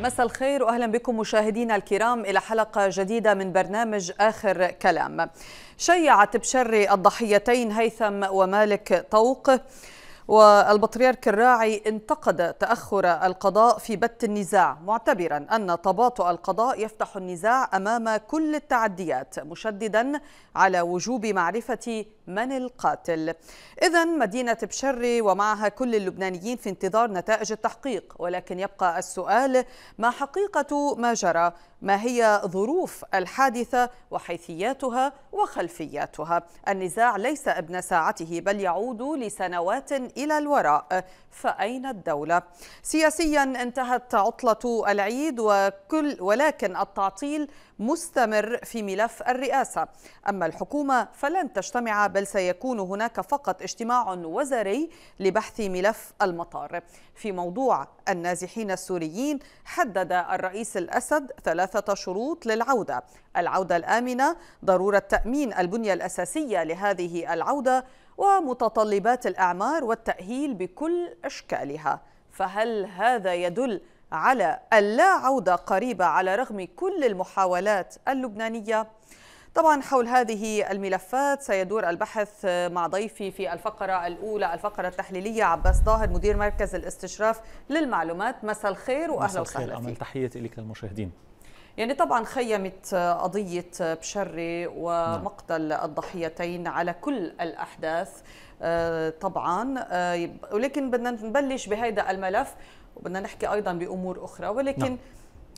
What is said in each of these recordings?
مساء الخير واهلا بكم مشاهدينا الكرام الى حلقه جديده من برنامج اخر كلام. شيعت بشر الضحيتين هيثم ومالك طوق والبطريرك الراعي انتقد تأخر القضاء في بت النزاع معتبرا أن تباطؤ القضاء يفتح النزاع أمام كل التعديات مشددا على وجوب معرفة من القاتل إذا مدينة بشري ومعها كل اللبنانيين في انتظار نتائج التحقيق ولكن يبقى السؤال ما حقيقة ما جرى ما هي ظروف الحادثة وحيثياتها وخلفياتها النزاع ليس ابن ساعته بل يعود لسنوات إلى الوراء فأين الدولة؟ سياسيا انتهت عطلة العيد وكل ولكن التعطيل مستمر في ملف الرئاسة أما الحكومة فلن تجتمع بل سيكون هناك فقط اجتماع وزري لبحث ملف المطار في موضوع النازحين السوريين حدد الرئيس الأسد ثلاثة شروط للعودة العودة الآمنة ضرورة تأمين البنية الأساسية لهذه العودة ومتطلبات الأعمار والتأهيل بكل أشكالها فهل هذا يدل على اللا عودة قريبة على رغم كل المحاولات اللبنانية؟ طبعا حول هذه الملفات سيدور البحث مع ضيفي في الفقرة الأولى الفقرة التحليلية عباس ظاهر مدير مركز الاستشراف للمعلومات مساء الخير وأهلا وسهلا مساء الخير أمل تحية لك للمشاهدين يعني طبعا خيمت قضية بشري ومقتل الضحيتين على كل الأحداث آه، طبعا آه، ولكن بدنا نبلش بهذا الملف وبدنا نحكي أيضا بأمور أخرى ولكن نعم.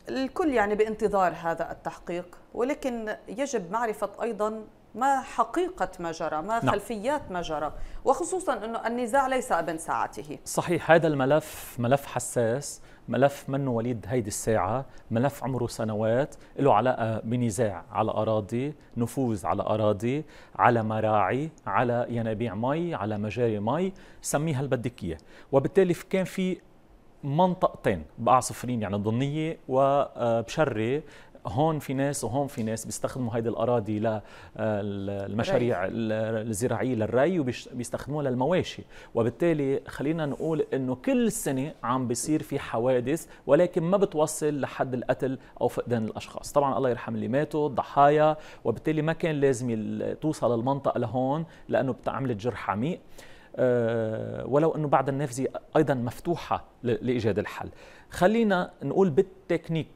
الكل يعني بانتظار هذا التحقيق ولكن يجب معرفة أيضا ما حقيقة ما جرى ما نعم. خلفيات ما جرى وخصوصا أنه النزاع ليس ابن ساعته صحيح هذا الملف ملف حساس ملف منه وليد هيدي الساعة ملف عمره سنوات له علاقة بنزاع على أراضي نفوذ على أراضي على مراعي على ينابيع مي على مجاري مي سميها البدكية بدك وبالتالي كان في منطقتين بقع صفرين يعني ضمنية وبشري هون في ناس وهون في ناس بيستخدموا هيدي الاراضي آه، للمشاريع الزراعيه للري وبيستخدموها للمواشي وبالتالي خلينا نقول انه كل سنه عم بيصير في حوادث ولكن ما بتوصل لحد القتل او فقدان الاشخاص طبعا الله يرحم اللي ماتوا الضحايا وبالتالي ما كان لازم توصل المنطقه لهون لانه عملت جرح عميق آه، ولو انه بعد النافذه ايضا مفتوحه لايجاد الحل خلينا نقول بالتكنيك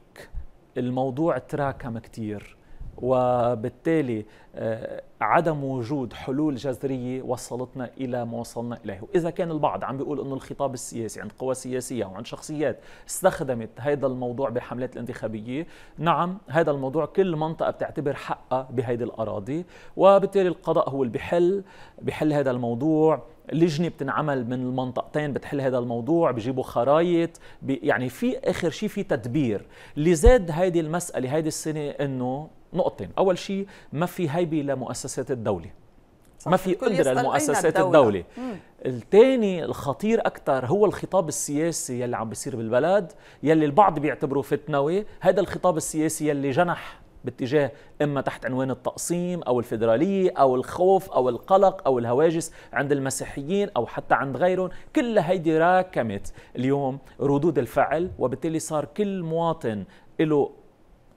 الموضوع تراكم كثير وبالتالي آه، عدم وجود حلول جذريه وصلتنا الى ما وصلنا اليه، واذا كان البعض عم بيقول انه الخطاب السياسي عند قوى سياسيه وعند شخصيات استخدمت هذا الموضوع بحملات الانتخابيه، نعم هذا الموضوع كل منطقه بتعتبر حقها بهيدي الاراضي، وبالتالي القضاء هو اللي بحل بحل هذا الموضوع لجنه بتنعمل من المنطقتين بتحل هذا الموضوع بجيبوا خرايط يعني في اخر شيء في تدبير اللي زاد هيدي المساله هيدي السنه انه نقطتين اول شيء ما في هيبه لمؤسسات الدوله ما في قدره لمؤسسات الدوله, الدولة. الثاني الخطير اكثر هو الخطاب السياسي يلي عم بيصير بالبلد يلي البعض بيعتبره فتنوي هذا الخطاب السياسي يلي جنح باتجاه إما تحت عنوان التقسيم أو الفيدرالية أو الخوف أو القلق أو الهواجس عند المسيحيين أو حتى عند غيرهم كل هيدي راكمت اليوم ردود الفعل وبالتالي صار كل مواطن له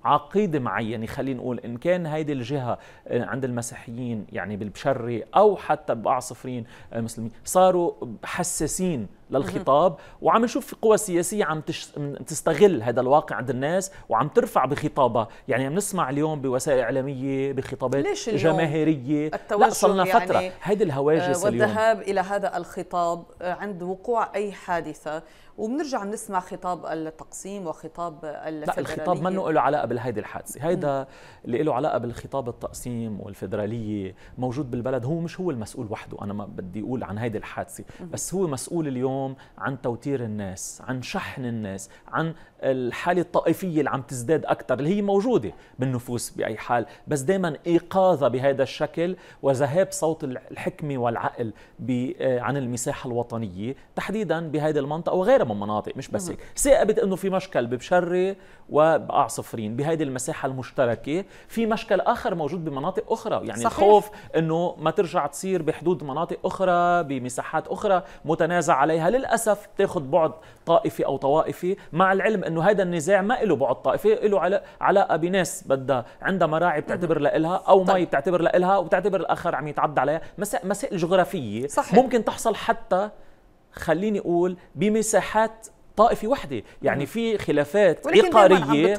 عقيده معينه خلينا نقول ان كان هيدي الجهه آه، عند المسيحيين يعني بالبشري او حتى باعصفرين آه، مسلمين صاروا حساسين للخطاب وعم نشوف قوى سياسية عم تش... تستغل هذا الواقع عند الناس وعم ترفع بخطابها يعني عم نسمع اليوم بوسائل إعلامية بخطابات ليش جماهيرية لا صلنا يعني فترة هيدي الهواجس والذهاب اليوم والذهاب إلى هذا الخطاب آه، عند وقوع أي حادثة وبنرجع بنسمع خطاب التقسيم وخطاب الفدرالية لا الخطاب منه له علاقه بهيدي الحادثه هيدا اللي له علاقه بالخطاب التقسيم والفدراليه موجود بالبلد هو مش هو المسؤول وحده انا ما بدي اقول عن هيدي الحادثه بس هو مسؤول اليوم عن توتير الناس عن شحن الناس عن الحاله الطائفيه اللي عم تزداد اكثر اللي هي موجوده بالنفوس باي حال بس دائما ايقاظها بهذا الشكل وذهاب صوت الحكمه والعقل آه، عن المساحه الوطنيه تحديدا بهذه المنطقه وغيرها من مناطق مش بس نعم. هيك ثاقبت انه في مشكل ببشري وبأعصفرين بهذه المساحه المشتركه في مشكل اخر موجود بمناطق اخرى يعني صحيح. الخوف انه ما ترجع تصير بحدود مناطق اخرى بمساحات اخرى متنازع عليها للاسف تاخذ بعد طائفي او طوائفي مع العلم انه هذا النزاع ما له بعد طائفي له علاقه بناس بدها عندها مراعي بتعتبر لها او طيب. مي بتعتبر لها وبتعتبر الاخر عم يتعدى عليها مسائل جغرافيه صحيح. ممكن تحصل حتى خليني اقول بمساحات طائفة واحدة يعني في خلافات عقارية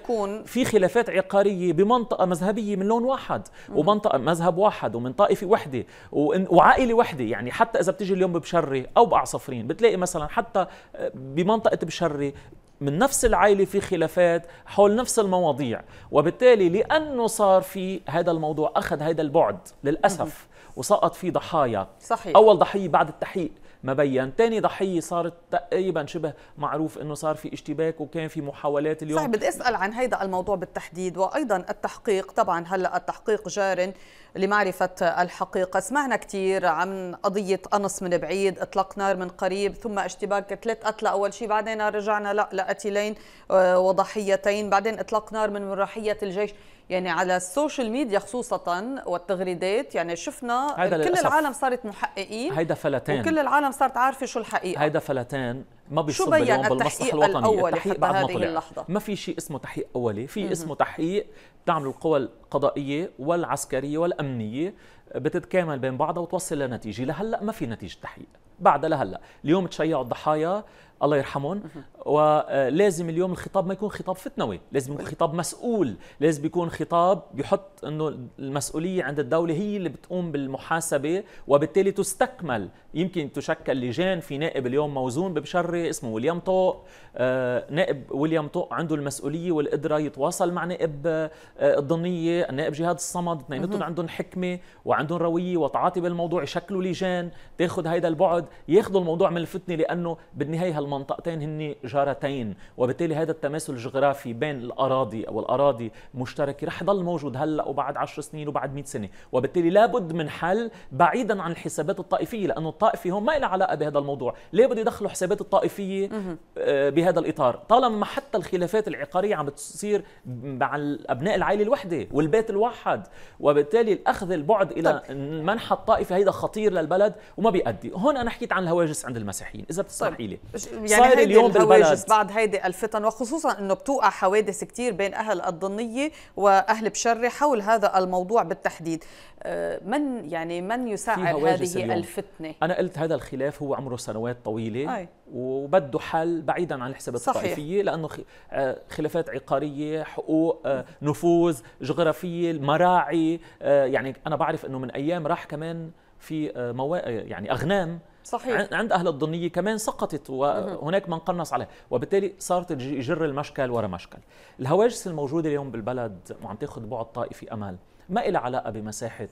في خلافات عقارية بمنطقة مذهبية من لون واحد ومنطقة مذهب واحد ومن طائفة واحدة وعائلة واحدة يعني حتى إذا بتجي اليوم ببشري أو بأعصفرين بتلاقي مثلا حتى آه، بمنطقة بشري من نفس العائلة في خلافات حول نفس المواضيع وبالتالي لأنه صار في هذا الموضوع أخذ هذا البعد للأسف وسقط في ضحايا صحيح. أول ضحية بعد التحقيق ما بين ثاني ضحيه صارت تقريبا شبه معروف انه صار في اشتباك وكان في محاولات اليوم صحيح بدي اسال عن هيدا الموضوع بالتحديد وايضا التحقيق طبعا هلا التحقيق جار لمعرفه الحقيقه سمعنا كثير عن قضيه قنص من بعيد اطلاق نار من قريب ثم اشتباك ثلاث قتلى اول شيء بعدين رجعنا لا لقتلين آه، وضحيتين بعدين اطلاق نار من مراحية الجيش يعني على السوشيال ميديا خصوصا والتغريدات يعني شفنا هيدا كل العالم صارت محققين هيدا فلتان وكل العالم صارت عارفه شو الحقيقه هيدا فلتان ما بيصير اليوم بالمصلحه الوطنيه الأول التحقيق بعد ما طلع اللحظة. ما في شيء اسمه تحقيق اولي في اسمه تحقيق بتعمل القوى القضائيه والعسكريه والامنيه بتتكامل بين بعضها وتوصل لنتيجه لهلا ما في نتيجه تحقيق بعدها لهلا اليوم تشيعوا الضحايا الله يرحمهم ولازم اليوم الخطاب ما يكون خطاب فتنوي لازم يكون خطاب مسؤول لازم يكون خطاب يحط انه المسؤوليه عند الدوله هي اللي بتقوم بالمحاسبه وبالتالي تستكمل يمكن تشكل لجان في نائب اليوم موزون ببشري اسمه ويليام طوق آه، نائب ويليام طوق عنده المسؤوليه والقدره يتواصل مع نائب آه، الضنيه نائب جهاد الصمد اثنيناتهم عندهم حكمه وعندهم رويه وتعاطي بالموضوع يشكلوا لجان تاخذ هذا البعد ياخذوا الموضوع من الفتنه لانه بالنهايه هالمنطقتين هن إشارتين وبالتالي هذا التماثل الجغرافي بين الأراضي أو الأراضي مشتركة رح يضل موجود هلأ وبعد 10 سنين وبعد 100 سنة وبالتالي لابد من حل بعيدا عن الحسابات الطائفية لأنه الطائفي هون ما لها علاقة بهذا الموضوع ليه بده يدخلوا حسابات الطائفية آه، بهذا الإطار طالما حتى الخلافات العقارية عم بتصير مع أبناء العائلة الوحدة والبيت الواحد وبالتالي الأخذ البعد إلى طيب. منحى الطائفه هيدا خطير للبلد وما بيأدي هون أنا حكيت عن الهواجس عند المسيحيين إذا بتسمحي لي يعني صاير اليوم بالبلد بتواجس بعض هيدي الفتن وخصوصا انه بتوقع حوادث كثير بين اهل الضنيه واهل بشري حول هذا الموضوع بالتحديد آه، من يعني من يساعد هذه اليوم. الفتنه انا قلت هذا الخلاف هو عمره سنوات طويله أي. وبده حل بعيدا عن الحسابات صحيح. الطائفيه لانه آه، خلافات عقاريه حقوق آه، نفوذ جغرافيه المراعي يعني انا بعرف انه من ايام راح كمان في مواقع يعني اغنام صحيح. عند أهل الضنية كمان سقطت وهناك من قنص عليها وبالتالي صارت يجر المشكل ورا مشكل الهواجس الموجودة اليوم بالبلد وعم تاخذ بعد طائفي أمل ما إلى علاقة بمساحة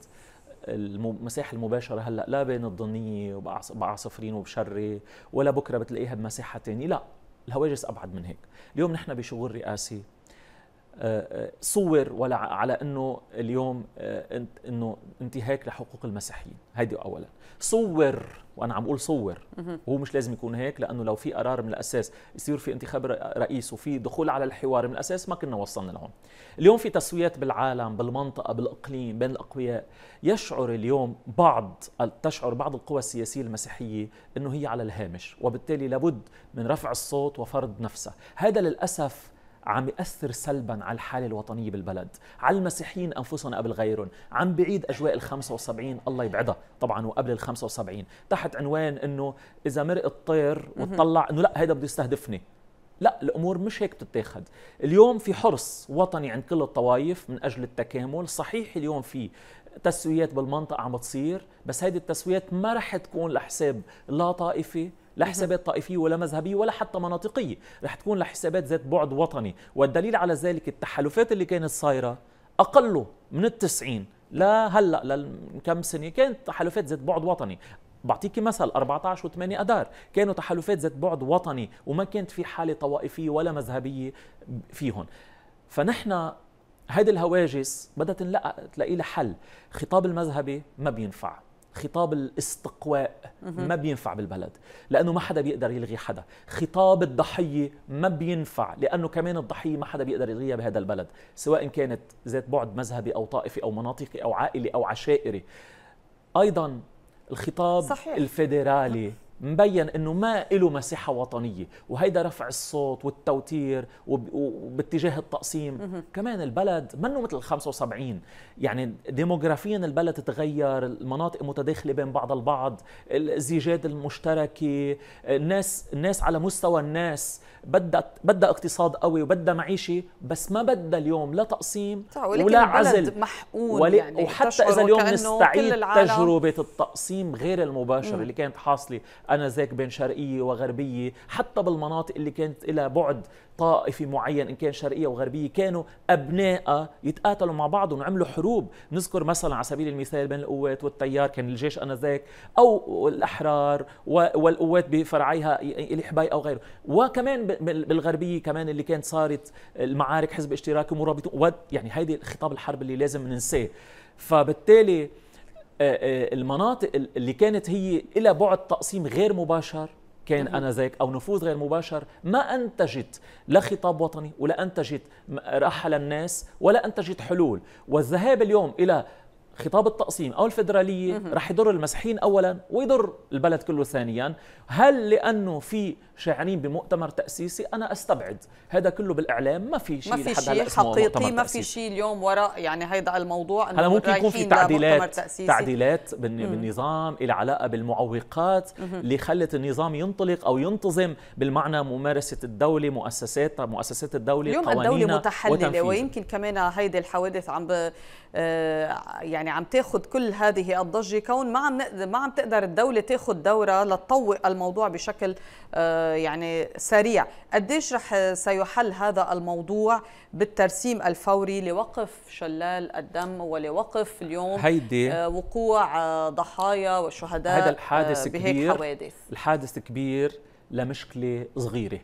المساحه المباشره هلا لا بين الضنيه وبعصفرين وبشري ولا بكره بتلاقيها بمساحه ثانيه لا الهواجس ابعد من هيك اليوم نحن بشغل رئاسي صور ولا على انه اليوم آه، انه انتهاك لحقوق المسيحيين هيدي اولا صور وانا عم اقول صور وهو مش لازم يكون هيك لانه لو في قرار من الاساس يصير في انتخاب رئيس وفي دخول على الحوار من الاساس ما كنا وصلنا لهون اليوم في تسويات بالعالم بالمنطقه بالاقليم بين الاقوياء يشعر اليوم بعض تشعر بعض القوى السياسيه المسيحيه انه هي على الهامش وبالتالي لابد من رفع الصوت وفرض نفسها هذا للاسف عم يأثر سلبا على الحالة الوطنية بالبلد على المسيحيين أنفسهم قبل غيرهم عم بعيد أجواء ال 75 الله يبعدها طبعا وقبل ال 75 تحت عنوان أنه إذا مرق الطير وتطلع أنه لا هيدا بده يستهدفني لا الامور مش هيك بتتاخد اليوم في حرص وطني عند كل الطوائف من اجل التكامل صحيح اليوم في تسويات بالمنطقه عم تصير بس هيدي التسويات ما رح تكون لحساب لا طائفي لا حسابات طائفيه ولا مذهبيه ولا حتى مناطقيه رح تكون لحسابات ذات بعد وطني والدليل على ذلك التحالفات اللي كانت صايره اقله من التسعين لا هلا لكم سنه كانت تحالفات ذات بعد وطني بعطيكي مثل 14 و8 اذار كانوا تحالفات ذات بعد وطني وما كانت في حاله طوائفيه ولا مذهبيه فيهم فنحن هذه الهواجس بدها تلاقي لها حل خطاب المذهبي ما بينفع خطاب الاستقواء ما بينفع بالبلد لانه ما حدا بيقدر يلغي حدا خطاب الضحيه ما بينفع لانه كمان الضحيه ما حدا بيقدر يلغيها بهذا البلد سواء كانت ذات بعد مذهبي او طائفي او مناطقي او عائلي او عشائري ايضا الخطاب صحيح. الفيدرالي مبين انه ما له مساحه وطنيه وهيدا رفع الصوت والتوتير وباتجاه التقسيم كمان البلد منه مثل 75 يعني ديموغرافيا البلد تغير المناطق متداخله بين بعض البعض الزيجات المشتركه الناس الناس على مستوى الناس بدها بدها اقتصاد قوي وبدها معيشه بس ما بدها اليوم لا تقسيم صح ولا عزل محقول ولي يعني وحتى اذا اليوم نستعيد تجربه التقسيم غير المباشر اللي كانت حاصله أنذاك بين شرقية وغربية حتى بالمناطق اللي كانت لها بعد طائفي معين إن كان شرقية وغربية كانوا أبنائها يتقاتلوا مع بعضهم وعملوا حروب نذكر مثلا على سبيل المثال بين القوات والتيار كان الجيش أنذاك أو الأحرار والقوات بفرعيها الحباي أو غيره وكمان بالغربية كمان اللي كانت صارت المعارك حزب اشتراكي ومرابطون يعني هيدي خطاب الحرب اللي لازم ننساه فبالتالي آه، آه، المناطق اللي كانت هي إلى بعد تقسيم غير مباشر كان نعم. انا ذاك او نفوذ غير مباشر ما انتجت لا خطاب وطني ولا انتجت راحه للناس ولا انتجت حلول والذهاب اليوم الى خطاب التقسيم او الفدراليه رح يضر المسيحيين اولا ويضر البلد كله ثانيا هل لانه في شاعرين بمؤتمر تاسيسي انا استبعد هذا كله بالاعلام ما في شيء ما في شيء حقيقي ما في شيء اليوم وراء يعني هيدا الموضوع انه هلا ممكن يكون في تعديلات تعديلات بالنظام الى علاقه بالمعوقات اللي خلت النظام ينطلق او ينتظم بالمعنى ممارسه الدوله مؤسساتها مؤسسات الدوله اليوم الدوله متحلله ويمكن كمان هيدي الحوادث عم ب... آه، يعني عم تاخذ كل هذه الضجه كون ما عم ما عم تقدر الدوله تاخذ دوره لتطوق الموضوع بشكل آه، يعني سريع قديش رح سيحل هذا الموضوع بالترسيم الفوري لوقف شلال الدم ولوقف اليوم هيدي آه، وقوع ضحايا وشهداء هذا الحادث آه، كبير حوادث. الحادث كبير لمشكله صغيره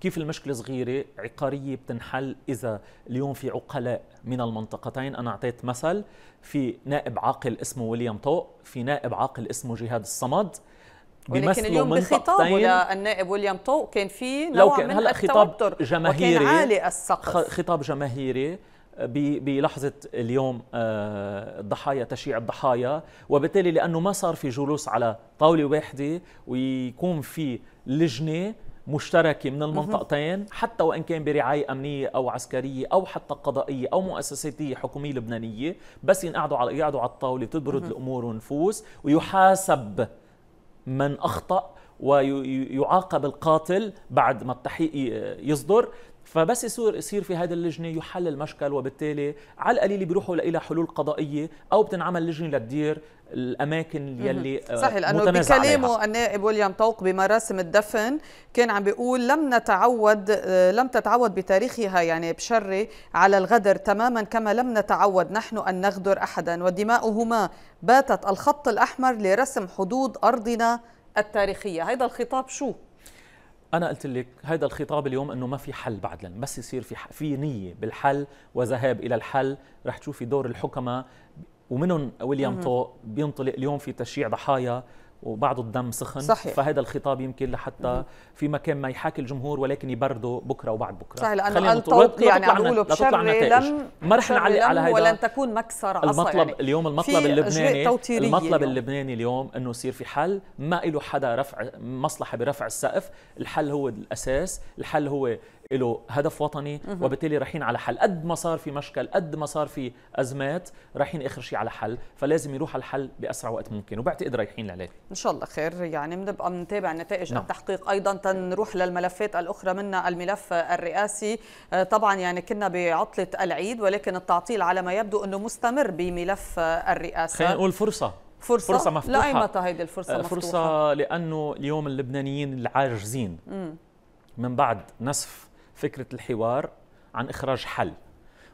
كيف المشكلة صغيرة عقارية بتنحل إذا اليوم في عقلاء من المنطقتين أنا أعطيت مثل في نائب عاقل اسمه وليام طوق في نائب عاقل اسمه جهاد الصمد ولكن اليوم بخطابه للنائب ويليام تو كان في نوع لو كان من هلا خطاب جماهيري عالي السقف خطاب جماهيري آه، بلحظة اليوم آه، الضحايا تشييع الضحايا وبالتالي لأنه ما صار في جلوس على طاولة واحدة ويكون في لجنة مشتركة من المنطقتين حتى وإن كان برعاية أمنية أو عسكرية أو حتى قضائية أو مؤسساتية حكومية لبنانية بس ينقعدوا على يقعدوا على الطاولة تبرد الأمور ونفوس ويحاسب من اخطا ويعاقب القاتل بعد ما التحقيق يصدر فبس يصير يصير في هذا اللجنه يحل المشكل وبالتالي على القليل بيروحوا الى حلول قضائيه او بتنعمل لجنه لتدير الاماكن يلي آه، صحيح لانه بكلامه النائب ويليام طوق بمراسم الدفن كان عم بيقول لم نتعود آه، لم تتعود بتاريخها يعني بشري على الغدر تماما كما لم نتعود نحن ان نغدر احدا ودماؤهما باتت الخط الاحمر لرسم حدود ارضنا التاريخيه هذا الخطاب شو انا قلت لك هذا الخطاب اليوم انه ما في حل بعد لن. بس يصير في في نيه بالحل وذهاب الى الحل رح تشوفي دور الحكماء ومنهم ويليام تو بينطلق اليوم في تشييع ضحايا وبعض الدم سخن صحيح. فهذا الخطاب يمكن لحتى في مكان ما يحاكي الجمهور ولكن يبرده بكره وبعد بكره صحيح لانه التوقي يعني عم نقوله بشر لم ما رح نعلق على هذا ولن تكون مكسر اصلا المطلب يعني اليوم المطلب اللبناني المطلب اللبناني اليوم انه يصير في حل ما له حدا رفع مصلحه برفع السقف الحل هو الاساس الحل هو له هدف وطني وبالتالي رايحين على حل قد ما صار في مشكل قد ما صار في ازمات رايحين اخر شيء على حل فلازم يروح الحل باسرع وقت ممكن وبعتقد رايحين عليه ان شاء الله خير يعني بنبقى بنتابع نتائج نعم. التحقيق ايضا تنروح للملفات الاخرى منا الملف الرئاسي آه، طبعا يعني كنا بعطله العيد ولكن التعطيل على ما يبدو انه مستمر بملف آه، الرئاسه خلينا نقول فرصه فرصة, فرصة مفتوحة متى هيدي الفرصة آه، مفتوحة؟ فرصة لأنه اليوم اللبنانيين العاجزين مم. من بعد نسف فكرة الحوار عن إخراج حل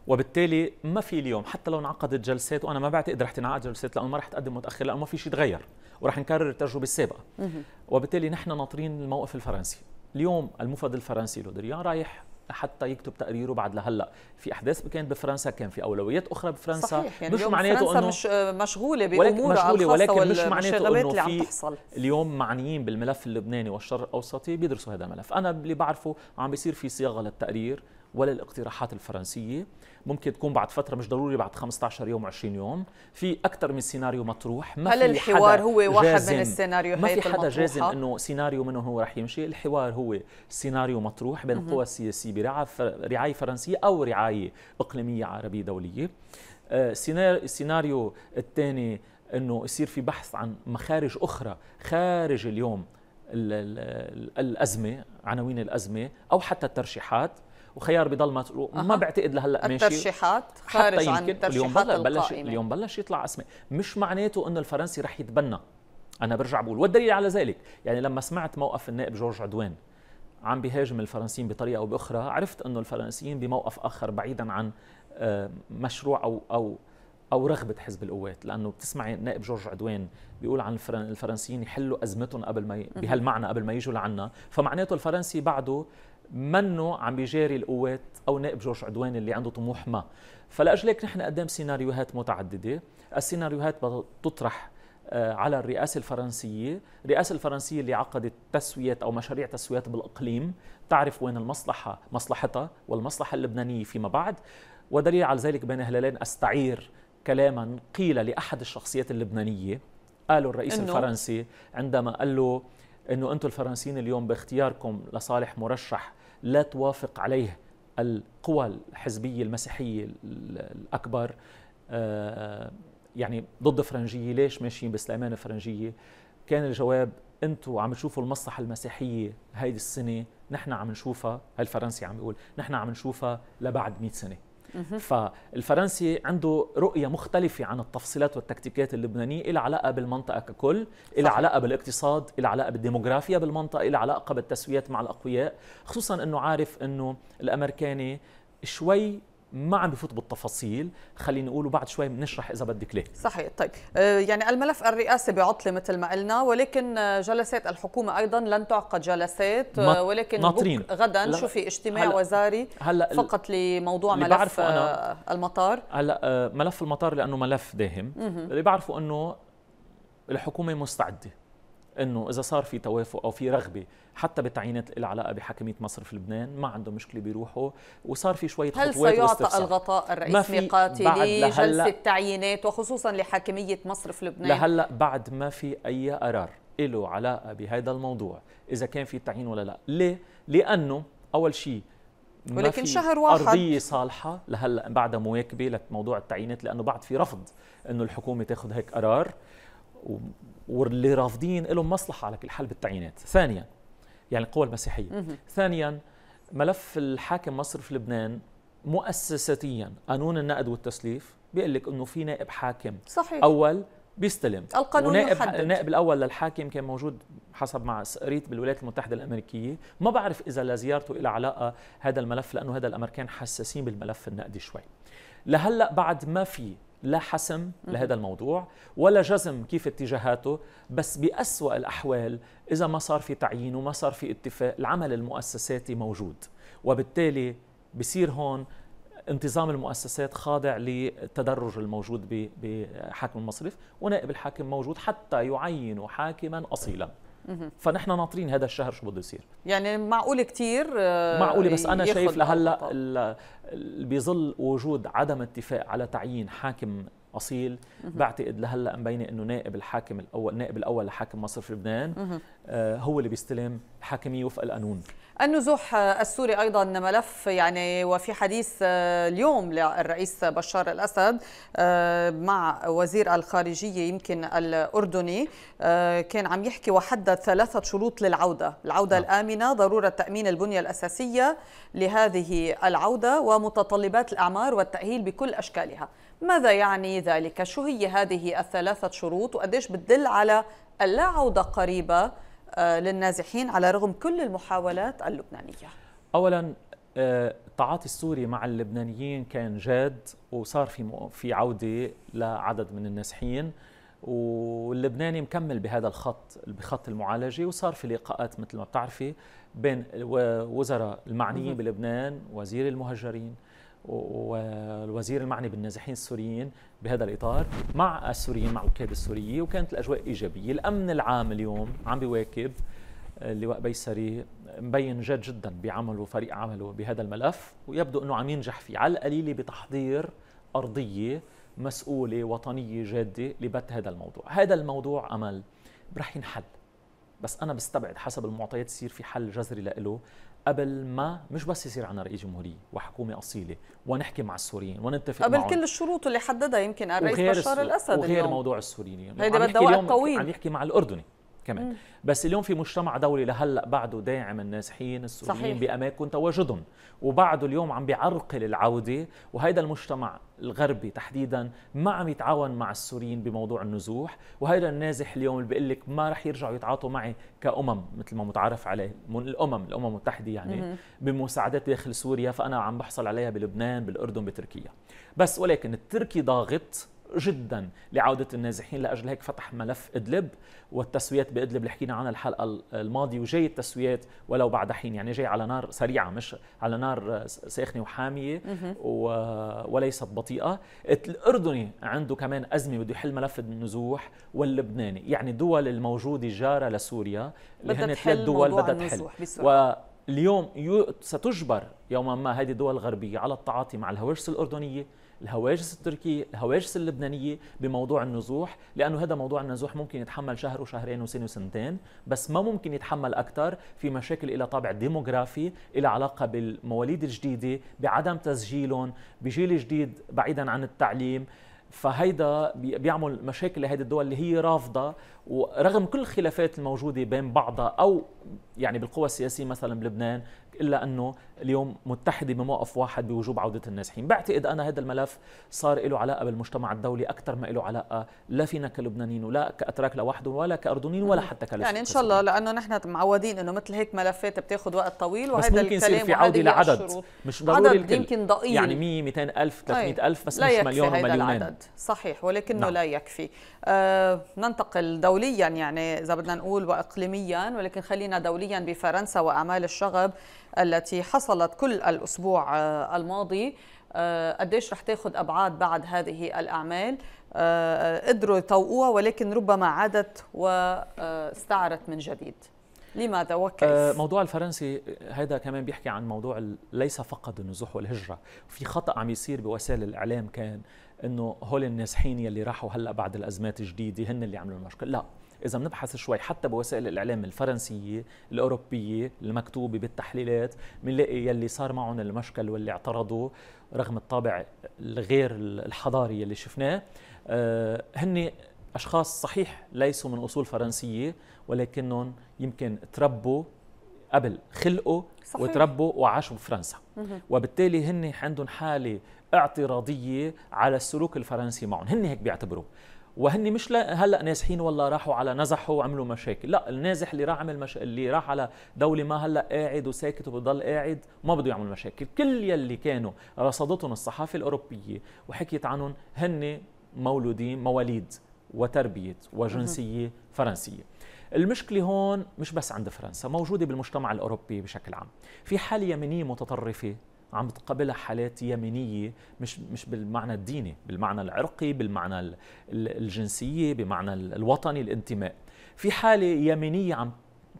وبالتالي ما في اليوم حتى لو انعقدت جلسات وأنا ما بعتقد رح تنعقد جلسات لأنه ما رح تقدم متأخر لأنه ما في شيء تغير وراح نكرر التجربه السابقه وبالتالي نحن ناطرين الموقف الفرنسي اليوم المفد الفرنسي لودريان رايح حتى يكتب تقريره بعد لهلا في احداث كانت بفرنسا كان في اولويات اخرى بفرنسا صحيح يعني مش معناته انه مش آه، مشغوله بامورها مشغوله ولكن مش معناته انه في اليوم معنيين بالملف اللبناني والشرق الاوسطي بيدرسوا هذا الملف انا اللي بعرفه عم بيصير في صياغه للتقرير وللاقتراحات الفرنسيه ممكن تكون بعد فتره مش ضروري بعد 15 يوم 20 يوم في اكثر من سيناريو مطروح ما هل في الحوار هو واحد جازم. من السيناريو ما في حدا المطروحة. جازم انه سيناريو منه هو رح يمشي الحوار هو سيناريو مطروح بين القوى السياسيه برعايه رعايه فرنسيه او رعايه اقليميه عربيه دوليه السيناريو آه، الثاني انه يصير في بحث عن مخارج اخرى خارج اليوم الازمه عناوين الازمه او حتى الترشيحات وخيار بضل ما ما بعتقد لهلا ماشي الترشيحات خارج حتى عن الترشيحات اليوم بلش اليوم بلش يطلع اسماء مش معناته انه الفرنسي رح يتبنى انا برجع بقول والدليل على ذلك يعني لما سمعت موقف النائب جورج عدوان عم بيهاجم الفرنسيين بطريقه او باخرى عرفت انه الفرنسيين بموقف اخر بعيدا عن آه، مشروع او او او رغبه حزب القوات لانه بتسمعي النائب جورج عدوان بيقول عن الفرنسيين يحلوا ازمتهم قبل ما ي... بهالمعنى قبل ما يجوا لعنا فمعناته الفرنسي بعده منه عم بيجاري القوات او نائب جورج عدوان اللي عنده طموح ما فلاجلك نحن قدام سيناريوهات متعدده السيناريوهات بتطرح آه، على الرئاسة الفرنسية الرئاسة الفرنسية اللي عقدت تسوية أو مشاريع تسويات بالإقليم تعرف وين المصلحة مصلحتها والمصلحة اللبنانية فيما بعد ودليل على ذلك بين هلالين أستعير كلاما قيل لأحد الشخصيات اللبنانية قالوا الرئيس إنو. الفرنسي عندما قال له أنه أنتم الفرنسيين اليوم باختياركم لصالح مرشح لا توافق عليه القوى الحزبية المسيحية الأكبر آه، يعني ضد فرنجية ليش ماشيين بسليمان فرنجية كان الجواب انتوا عم تشوفوا المصلحة المسيحية هيدي السنة نحن عم نشوفها هالفرنسي عم بيقول نحن عم نشوفها لبعد 100 سنة فالفرنسي عنده رؤيه مختلفه عن التفصيلات والتكتيكات اللبنانيه إلى علاقه بالمنطقه ككل إلى علاقه بالاقتصاد إلى علاقه بالديموغرافيا بالمنطقه إلى علاقه بالتسويات مع الاقوياء خصوصا انه عارف انه الامريكاني شوي ما عم بفوت بالتفاصيل خليني اقول وبعد شوي بنشرح اذا بدك ليه صحيح طيب آه، يعني الملف الرئاسي بعطله مثل ما قلنا ولكن آه، جلسات الحكومه ايضا لن تعقد جلسات آه، ولكن ناطرين غدا شو في اجتماع هلأ وزاري هلأ فقط لموضوع اللي ملف بعرفه أنا المطار هلا ملف المطار لانه ملف داهم اللي بعرفه انه الحكومه مستعده انه اذا صار في توافق او في رغبه حتى بتعيينات العلاقه بحاكميه مصر في لبنان ما عنده مشكله بيروحوا وصار في شويه هل خطوات هل سيعطى الغطاء الرئيس ميقاتي لجلسه التعيينات وخصوصا لحاكميه مصر في لبنان لهلا بعد ما في اي قرار له علاقه بهذا الموضوع اذا كان في تعيين ولا لا ليه لانه اول شيء ولكن شهر واحد أرضية صالحة لهلا بعدها مواكبة لموضوع التعيينات لأنه بعد في رفض أنه الحكومة تاخذ هيك قرار واللي رافضين لهم مصلحه على كل حال بالتعيينات ثانيا يعني القوى المسيحيه ثانيا ملف الحاكم مصرف لبنان مؤسساتيا قانون النقد والتسليف بيقول لك انه في نائب حاكم صحيح. اول بيستلم القانون ونائب يحدد. النائب الاول للحاكم كان موجود حسب مع ريت بالولايات المتحده الامريكيه ما بعرف اذا لزيارته إلى علاقه هذا الملف لانه هذا الامريكان حساسين بالملف النقدي شوي لهلا بعد ما في لا حسم لهذا الموضوع ولا جزم كيف اتجاهاته بس بأسوأ الأحوال إذا ما صار في تعيين وما صار في اتفاق العمل المؤسساتي موجود وبالتالي بصير هون انتظام المؤسسات خاضع للتدرج الموجود بحاكم المصرف ونائب الحاكم موجود حتى يعين حاكما أصيلا فنحن ناطرين هذا الشهر شو بده يصير يعني معقول كثير آه، معقول بس انا شايف لهلا بظل وجود عدم اتفاق على تعيين حاكم اصيل بعتقد لهلا مبينه انه نائب الحاكم الاول النائب الاول لحاكم مصر في لبنان آه هو اللي بيستلم الحاكميه وفق القانون النزوح السوري ايضا ملف يعني وفي حديث آه، اليوم للرئيس بشار الاسد آه، مع وزير الخارجيه يمكن الاردني آه، كان عم يحكي وحدد ثلاثه شروط للعوده، العوده نعم. الامنه، ضروره تامين البنيه الاساسيه لهذه العوده ومتطلبات الاعمار والتاهيل بكل اشكالها. ماذا يعني ذلك؟ شو هي هذه الثلاثة شروط وقديش بتدل على اللا عودة قريبة آه، للنازحين على رغم كل المحاولات اللبنانية؟ أولا آه، التعاطي السوري مع اللبنانيين كان جاد وصار في في عوده لعدد من النازحين واللبناني مكمل بهذا الخط بخط المعالجه وصار في لقاءات مثل ما بتعرفي بين وزراء المعنيين بلبنان وزير المهجرين والوزير المعني بالنازحين السوريين بهذا الاطار مع السوريين مع وكاله السوريه وكانت الاجواء ايجابيه، الامن العام اليوم عم بيواكب اللواء آه، بيسري مبين جاد جدا بعمله وفريق عمله بهذا الملف ويبدو انه عم ينجح فيه على القليله بتحضير ارضيه مسؤوله وطنيه جاده لبت هذا الموضوع، هذا الموضوع امل رح ينحل بس انا بستبعد حسب المعطيات يصير في حل جذري له قبل ما مش بس يصير عنا رئيس جمهوريه وحكومه اصيله ونحكي مع السوريين ونتفق قبل معهم. كل الشروط اللي حددها يمكن الرئيس بشار الاسد وغير اليوم. موضوع السوريين يعني هيدا بدها وقت طويل عم يحكي مع الاردني كمان مم. بس اليوم في مجتمع دولي لهلا بعده داعم النازحين السوريين باماكن تواجدهم وبعده اليوم عم بيعرقل العوده وهيدا المجتمع الغربي تحديدا ما عم يتعاون مع السوريين بموضوع النزوح وهيدا النازح اليوم اللي بيقول لك ما رح يرجعوا يتعاطوا معي كامم مثل ما متعارف عليه من الامم الامم المتحده يعني مم. بمساعدات داخل سوريا فانا عم بحصل عليها بلبنان بالاردن بتركيا بس ولكن التركي ضاغط جدا لعوده النازحين لاجل هيك فتح ملف ادلب والتسويات بادلب اللي حكينا عنها الحلقه الماضيه وجاي التسويات ولو بعد حين يعني جاي على نار سريعه مش على نار ساخنه وحاميه و... وليست بطيئه الاردني عنده كمان ازمه بده يحل ملف النزوح واللبناني يعني الدول الموجوده جاره لسوريا اللي هن ثلاث دول بدها تحل بسرعة. واليوم ستجبر يوما ما هذه الدول الغربيه على التعاطي مع الهواجس الاردنيه الهواجس التركية الهواجس اللبنانية بموضوع النزوح لأنه هذا موضوع النزوح ممكن يتحمل شهر وشهرين وسنة وسنتين بس ما ممكن يتحمل أكثر في مشاكل إلى طابع ديموغرافي إلى علاقة بالمواليد الجديدة بعدم تسجيلهم بجيل جديد بعيدا عن التعليم فهيدا بيعمل مشاكل لهيدي الدول اللي هي رافضه ورغم كل الخلافات الموجوده بين بعضها او يعني بالقوى السياسيه مثلا بلبنان الا انه اليوم متحدة بموقف واحد بوجوب عودة النازحين بعتقد أنا هذا الملف صار له علاقة بالمجتمع الدولي أكثر ما له علاقة لا فينا كلبنانيين ولا كأتراك لوحده ولا كأردنيين ولا حتى كلبنانيين يعني إن شاء الله لأنه نحن معودين أنه مثل هيك ملفات بتاخذ وقت طويل وهذا بس ممكن يصير في عودة لعدد مش ضروري عدد الكل. يمكن ضئيل يعني 100 200 ألف 300 طيب، ألف بس مش مليون ومليونين العدد. صحيح ولكنه نعم. لا يكفي آه ننتقل دوليا يعني إذا بدنا نقول وإقليميا ولكن خلينا دوليا بفرنسا وأعمال الشغب التي حصلت حصلت كل الأسبوع آه، الماضي آه، قديش رح تاخذ أبعاد بعد هذه الأعمال آه، قدروا يطوقوها ولكن ربما عادت واستعرت من جديد لماذا وكيف؟ موضوع الفرنسي هذا كمان بيحكي عن موضوع ليس فقط النزوح والهجرة في خطأ عم يصير بوسائل الإعلام كان أنه هول النازحين يلي راحوا هلأ بعد الأزمات الجديدة هن اللي عملوا المشكلة لا اذا بنبحث شوي حتى بوسائل الاعلام الفرنسيه الاوروبيه المكتوبه بالتحليلات بنلاقي يلي صار معهم المشكل واللي اعترضوا رغم الطابع الغير الحضاري اللي شفناه آه، هن اشخاص صحيح ليسوا من اصول فرنسيه ولكنهم يمكن تربوا قبل خلقوا صحيح. وتربوا وعاشوا بفرنسا وبالتالي هن عندهم حاله اعتراضيه على السلوك الفرنسي معهم هن هيك بيعتبروه وهني مش هلا نازحين والله راحوا على نزحوا وعملوا مشاكل لا النازح اللي راح عمل مش... اللي راح على دوله ما هلا قاعد وساكت وبضل قاعد ما بده يعمل مشاكل كل يلي كانوا رصدتهم الصحافه الاوروبيه وحكيت عنهم هن مولودين مواليد وتربيه وجنسيه فرنسيه المشكله هون مش بس عند فرنسا موجوده بالمجتمع الاوروبي بشكل عام في حاله يمينيه متطرفه عم تقابلها حالات يمينيه مش مش بالمعنى الديني بالمعنى العرقي بالمعنى الجنسيه بمعنى الوطني الانتماء في حاله يمينيه عم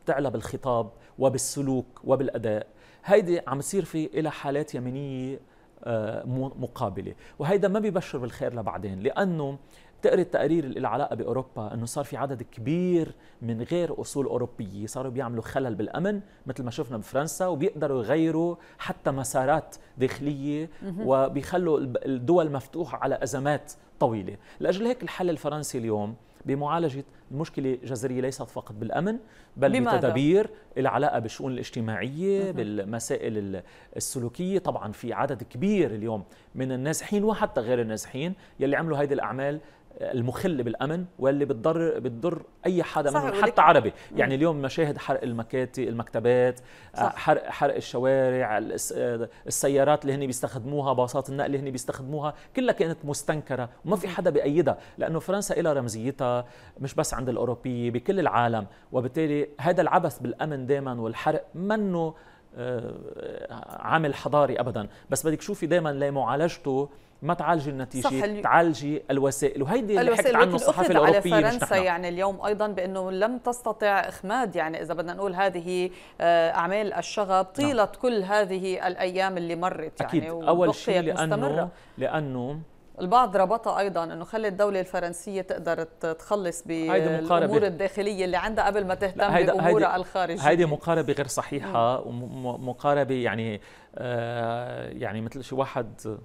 تعلى بالخطاب وبالسلوك وبالاداء هيدي عم تصير في إلى حالات يمينيه آه، مقابله وهيدا ما بيبشر بالخير لبعدين لانه تقري التقارير اللي علاقه باوروبا انه صار في عدد كبير من غير اصول اوروبيه صاروا بيعملوا خلل بالامن مثل ما شفنا بفرنسا وبيقدروا يغيروا حتى مسارات داخليه وبيخلوا الدول مفتوحه على ازمات طويله لاجل هيك الحل الفرنسي اليوم بمعالجة مشكلة جذرية ليست فقط بالأمن بل بماذا؟ بتدابير العلاقة بالشؤون الاجتماعية بالمسائل السلوكية طبعا في عدد كبير اليوم من النازحين وحتى غير النازحين يلي عملوا هيدي الأعمال المخل بالامن واللي بتضر بتضر اي حدا منهم حتى عربي يعني اليوم مشاهد حرق المكاتب المكتبات آه، حرق حرق الشوارع آه، السيارات اللي هن بيستخدموها باصات النقل اللي هن بيستخدموها كلها كانت مستنكره وما في حدا بأيدها لانه فرنسا لها رمزيتها مش بس عند الاوروبيه بكل العالم وبالتالي هذا العبث بالامن دائما والحرق منه آه، عامل حضاري ابدا بس بدك تشوفي دائما لمعالجته ما تعالجي النتيجه صح ال... تعالجي الوسائل وهيدي اللي حكت عنه الصحافه الاوروبيه على فرنسا يعني اليوم ايضا بانه لم تستطع اخماد يعني اذا بدنا نقول هذه آه، اعمال الشغب نعم. طيله نعم. كل هذه الايام اللي مرت يعني أكيد. اول شيء لانه مستمرة. لانه البعض ربطها ايضا انه خلي الدوله الفرنسيه تقدر تخلص بالامور الداخليه اللي عندها قبل ما تهتم بامورها الخارجيه هيدي مقاربه غير صحيحه ومقاربه يعني آه يعني مثل شيء واحد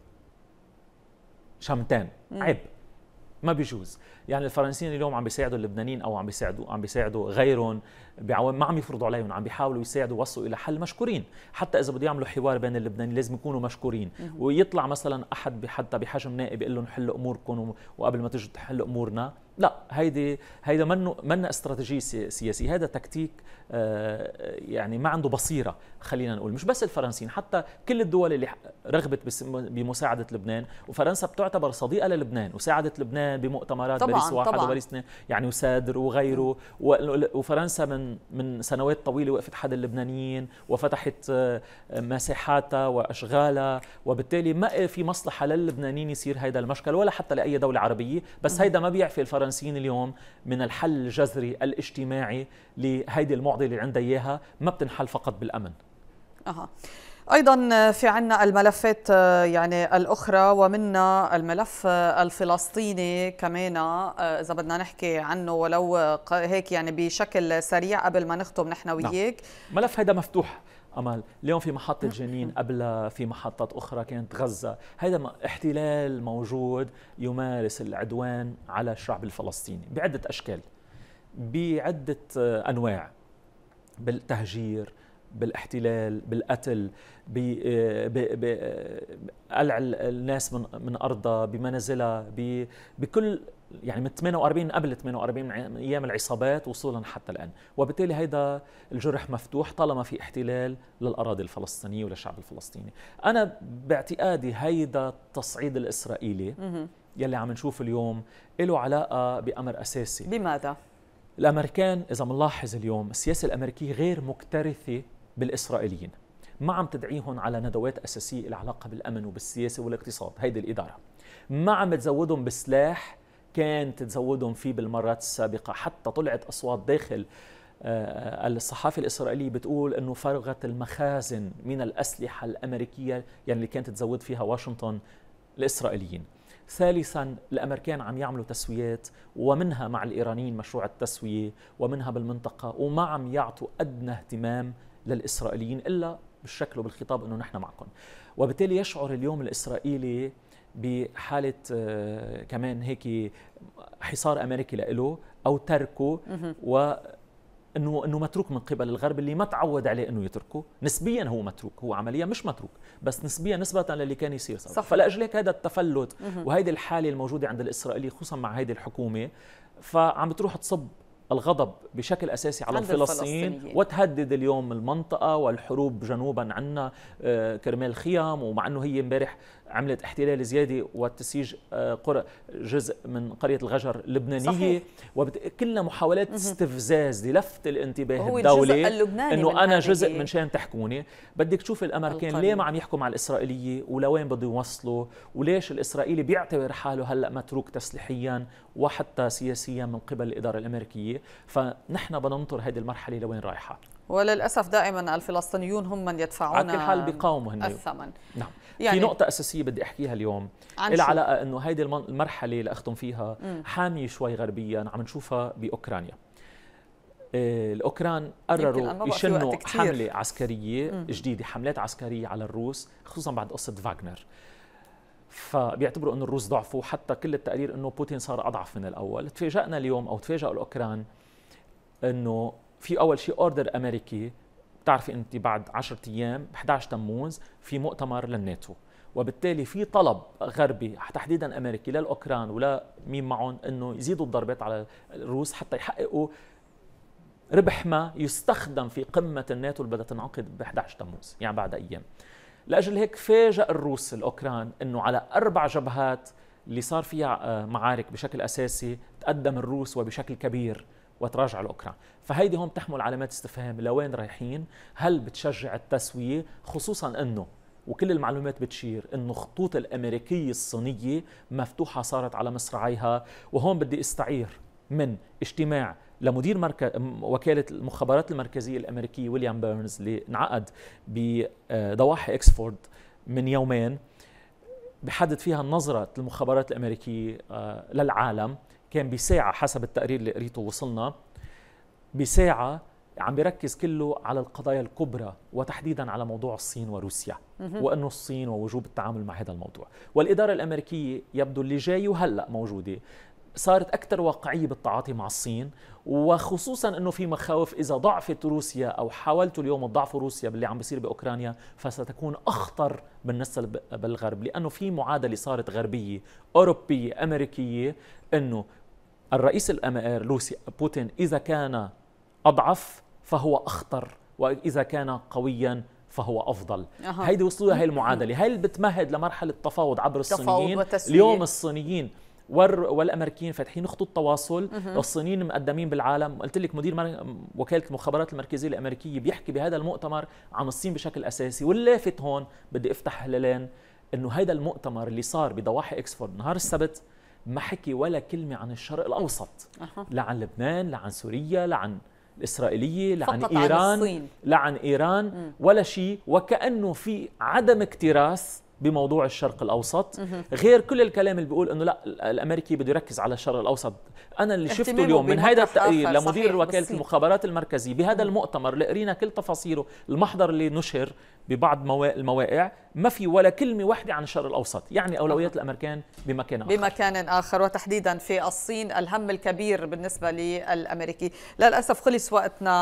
شمتان عيب ما بيجوز يعني الفرنسيين اليوم عم بيساعدوا اللبنانيين او عم بيساعدوا عم بيساعدوا غيرهم ما عم يفرضوا عليهم عم بيحاولوا يساعدوا وصلوا الى حل مشكورين حتى اذا بده يعملوا حوار بين اللبنانيين لازم يكونوا مشكورين ويطلع مثلا احد حتى بحجم نائب يقول لهم حلوا اموركم وقبل ما تجوا تحلوا امورنا لا هيدي هيدا منه منه استراتيجيه سياسي هذا تكتيك آه، يعني ما عنده بصيره خلينا نقول مش بس الفرنسيين حتى كل الدول اللي رغبت بمساعده لبنان وفرنسا بتعتبر صديقه للبنان وساعدت لبنان بمؤتمرات طبعاً باريس واحد طبعاً. وباريس اثنين يعني وسادر وغيره وفرنسا من من سنوات طويله وقفت حد اللبنانيين وفتحت آه، مساحاتها واشغالها وبالتالي ما في مصلحه للبنانيين يصير هيدا المشكل ولا حتى لاي دوله عربيه بس هيدا ما بيعفي الفرنسيين اليوم من الحل الجذري الاجتماعي لهيدي المعضله اللي عندها اياها ما بتنحل فقط بالامن اها ايضا في عنا الملفات آه، يعني الاخرى ومنها الملف آه، الفلسطيني كمان آه، اذا بدنا نحكي عنه ولو هيك يعني بشكل سريع قبل ما نختم نحن نعم. وياك نعم. ملف هذا مفتوح امل اليوم في محطه نعم. جنين قبلها في محطات اخرى كانت غزه هذا احتلال موجود يمارس العدوان على الشعب الفلسطيني بعده اشكال بعده انواع بالتهجير بالاحتلال بالقتل بقلع آه، آه، الناس من من ارضها بمنازلها بكل يعني من 48 قبل 48 من ايام العصابات وصولا حتى الان وبالتالي هيدا الجرح مفتوح طالما في احتلال للاراضي الفلسطينيه وللشعب الفلسطيني انا باعتقادي هيدا التصعيد الاسرائيلي يلي عم نشوفه اليوم له علاقه بامر اساسي بماذا الامريكان اذا بنلاحظ اليوم السياسه الامريكيه غير مكترثه بالإسرائيليين ما عم تدعيهم على ندوات أساسية العلاقة بالأمن وبالسياسة والاقتصاد هيدي الإدارة ما عم تزودهم بسلاح كان تزودهم فيه بالمرات السابقة حتى طلعت أصوات داخل آه، الصحافة الإسرائيلية بتقول أنه فرغت المخازن من الأسلحة الأمريكية يعني اللي كانت تزود فيها واشنطن الإسرائيليين ثالثا الامريكان عم يعملوا تسويات ومنها مع الايرانيين مشروع التسويه ومنها بالمنطقه وما عم يعطوا ادنى اهتمام للإسرائيليين إلا بالشكل وبالخطاب أنه نحن معكم وبالتالي يشعر اليوم الإسرائيلي بحالة آه، كمان هيك حصار أمريكي له أو تركه و انه انه متروك من قبل الغرب اللي ما تعود عليه انه يتركه، نسبيا هو متروك، هو عمليا مش متروك، بس نسبيا نسبة للي كان يصير صح فلأجل هيك هذا التفلت وهيدي الحالة الموجودة عند الاسرائيلي خصوصا مع هيدي الحكومة فعم بتروح تصب الغضب بشكل أساسي على الفلسطينيين وتهدد اليوم المنطقة والحروب جنوبا عنا آه، كرمال خيام ومع أنه هي امبارح عملت احتلال زيادي وتسييج آه، قرى جزء من قريه الغجر اللبنانيه صحيح. وكلها محاولات استفزاز للفت الانتباه الدولي انه انا جزء من شان تحكوني بدك تشوف الامريكان ليه ما عم يحكوا مع الاسرائيليه ولوين بده يوصلوا وليش الاسرائيلي بيعتبر حاله هلا متروك تسليحيا وحتى سياسيا من قبل الاداره الامريكيه فنحن بدنا ننطر هذه المرحله لوين رايحه وللاسف دائما الفلسطينيون هم من يدفعون على كل حال بيقاوموا الثمن نعم يعني في نقطة أساسية بدي أحكيها اليوم العلاقة علاقة إنه هيدي المرحلة اللي أختم فيها مم. حامية شوي غربيا عم نشوفها بأوكرانيا آه، الاوكران قرروا يشنوا حمله عسكريه مم. جديده حملات عسكريه على الروس خصوصا بعد قصه فاغنر فبيعتبروا انه الروس ضعفوا حتى كل التقارير انه بوتين صار اضعف من الاول تفاجأنا اليوم او تفاجأوا الاوكران انه في اول شيء اوردر امريكي بتعرفي انت بعد 10 ايام 11 تموز في مؤتمر للناتو وبالتالي في طلب غربي تحديدا امريكي للاوكران ولا مين معهم انه يزيدوا الضربات على الروس حتى يحققوا ربح ما يستخدم في قمه الناتو اللي بدها تنعقد ب 11 تموز يعني بعد ايام لاجل هيك فاجأ الروس الاوكران انه على اربع جبهات اللي صار فيها آه، معارك بشكل اساسي تقدم الروس وبشكل كبير وتراجع لاوكران فهيدي هون تحمل علامات استفهام لوين رايحين هل بتشجع التسويه خصوصا انه وكل المعلومات بتشير انه خطوط الامريكيه الصينيه مفتوحه صارت على مصراعيها وهون بدي استعير من اجتماع لمدير مركز وكاله المخابرات المركزيه الامريكيه ويليام بيرنز اللي انعقد بضواحي اكسفورد من يومين بحدد فيها نظره المخابرات الامريكيه آه، للعالم كان بساعة حسب التقرير اللي قريته وصلنا بساعة عم بيركز كله على القضايا الكبرى وتحديدا على موضوع الصين وروسيا وانه الصين ووجوب التعامل مع هذا الموضوع والاداره الامريكيه يبدو اللي جاي وهلا موجوده صارت اكثر واقعيه بالتعاطي مع الصين وخصوصا انه في مخاوف اذا ضعفت روسيا او حاولت اليوم الضعف روسيا باللي عم بيصير باوكرانيا فستكون اخطر بالنسبه بالغرب لانه في معادله صارت غربيه اوروبيه امريكيه انه الرئيس الروسي بوتين إذا كان أضعف فهو أخطر وإذا كان قويا فهو افضل أه. هيدي وصلوا هاي المعادله هل اللي بتمهد لمرحله تفاوض عبر الصينيين اليوم الصينيين والامريكيين فاتحين خطوط تواصل والصينيين مقدمين بالعالم قلت لك مدير وكاله المخابرات المركزيه الامريكيه بيحكي بهذا المؤتمر عن الصين بشكل اساسي واللافت هون بدي افتح هلالين انه هذا المؤتمر اللي صار بضواحي اكسفورد نهار السبت ما حكي ولا كلمة عن الشرق الأوسط أه. لا عن لبنان لا عن سوريا لا عن الإسرائيلية لا عن إيران لا عن إيران ولا شيء وكأنه في عدم اكتراث بموضوع الشرق الاوسط غير كل الكلام اللي بيقول انه لا الامريكي بده يركز على الشرق الاوسط انا اللي شفته اليوم من هذا التقرير إيه، لمدير وكاله المخابرات المركزيه بهذا المؤتمر اللي قرينا كل تفاصيله المحضر اللي نشر ببعض المواقع ما في ولا كلمه واحده عن الشرق الاوسط يعني اولويات الامريكان بمكان اخر بمكان اخر وتحديدا في الصين الهم الكبير بالنسبه للامريكي للاسف خلص وقتنا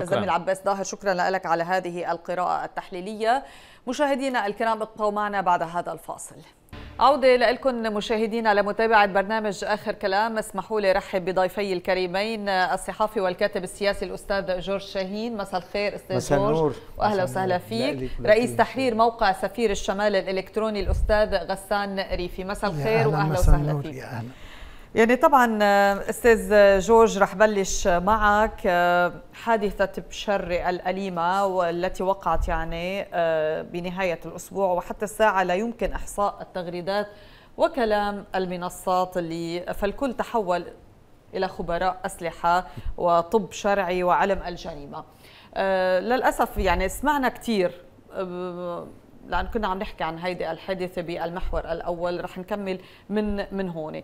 الزميل آه، عباس ظاهر شكرا لك على هذه القراءه التحليليه مشاهدينا الكرام ابقوا معنا بعد هذا الفاصل عودة لكم مشاهدينا لمتابعة برنامج آخر كلام اسمحوا لي رحب بضيفي الكريمين الصحافي والكاتب السياسي الأستاذ جورج شاهين مساء الخير أستاذ جورج وأهلا وسهلا فيك رئيس تحرير موقع سفير الشمال الإلكتروني الأستاذ غسان ريفي مساء الخير وأهلا وسهلا فيك يعني طبعا آه، استاذ جورج رح بلش معك آه، حادثه بشر الاليمه والتي وقعت يعني آه، بنهايه الاسبوع وحتى الساعه لا يمكن احصاء التغريدات وكلام المنصات اللي فالكل تحول الى خبراء اسلحه وطب شرعي وعلم الجريمه للاسف يعني سمعنا كثير لان كنا عم نحكي عن هيدي الحادثه بالمحور الاول رح نكمل من من هون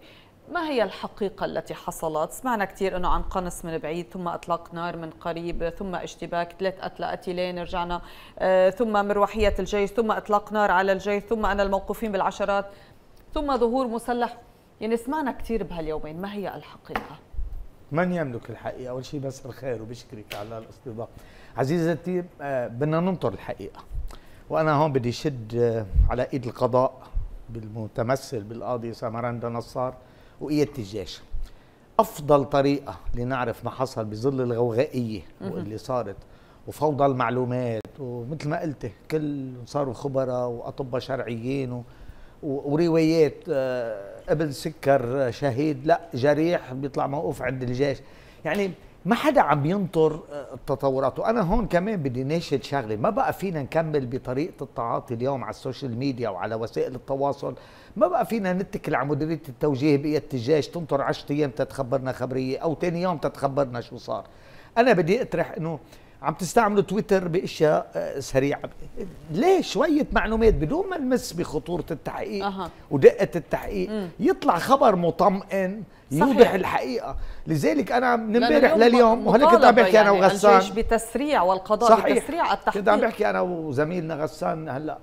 ما هي الحقيقة التي حصلت؟ سمعنا كثير أنه عن قنص من بعيد ثم إطلاق نار من قريب ثم اشتباك ثلاث قتلى قتيلين رجعنا آه، ثم مروحية الجيش ثم إطلاق نار على الجيش ثم أنا الموقوفين بالعشرات ثم ظهور مسلح يعني سمعنا كثير بهاليومين ما هي الحقيقة؟ من يملك الحقيقة؟ أول شيء بس الخير وبشكرك على الاستضافة عزيزتي آه، بدنا ننطر الحقيقة وأنا هون بدي شد آه، على إيد القضاء بالمتمثل بالقاضي سامراندا نصار وقياده الجيش أفضل طريقة لنعرف ما حصل بظل الغوغائية واللي صارت وفوضى المعلومات ومثل ما قلت كل صاروا خبراء وأطباء شرعيين و... وروايات ابن آه، سكر آه، شهيد لا جريح بيطلع موقوف عند الجيش يعني ما حدا عم ينطر التطورات آه، وانا هون كمان بدي ناشد شغله ما بقى فينا نكمل بطريقه التعاطي اليوم على السوشيال ميديا وعلى وسائل التواصل ما بقى فينا نتكل على مديريه التوجيه باي اتجاه تنطر 10 ايام تتخبرنا خبريه او ثاني يوم تتخبرنا شو صار انا بدي اطرح انه عم تستعملوا تويتر باشياء آه، سريعه ليه شويه معلومات بدون ما نمس بخطوره التحقيق أه. ودقه التحقيق م. يطلع خبر مطمئن يوضح صحيح. الحقيقه لذلك انا من امبارح لليوم وهلا كنت عم بحكي يعني انا وغسان الجيش بتسريع والقضاء صحيح. بتسريع التحقيق كنت عم بحكي انا وزميلنا غسان هلا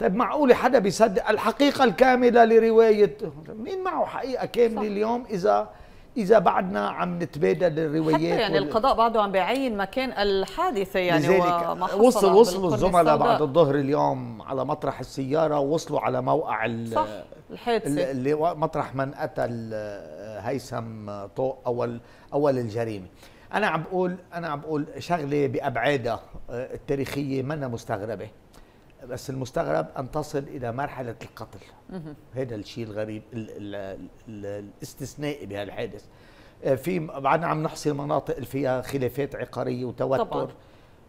طيب معقوله حدا بيصدق الحقيقه الكامله لروايه مين معه حقيقه كامله اليوم اذا اذا بعدنا عم نتبادل الروايات حتى يعني وال... القضاء بعده عم بيعين مكان الحادثه يعني لذلك وصل وصلوا الزملاء بعد الظهر اليوم على مطرح السياره وصلوا على موقع ال... صح. الحادثه اللي مطرح من قتل آه، هيثم طوق اول اول الجريمه انا عم بقول انا عم بقول شغله بابعادها آه، التاريخيه منا مستغربه بس المستغرب ان تصل الى مرحله القتل هذا الشيء الغريب الـ الـ الـ الاستثنائي بهالحادث آه، في بعدنا عم نحصي مناطق فيها خلافات عقاريه وتوتر طبعا.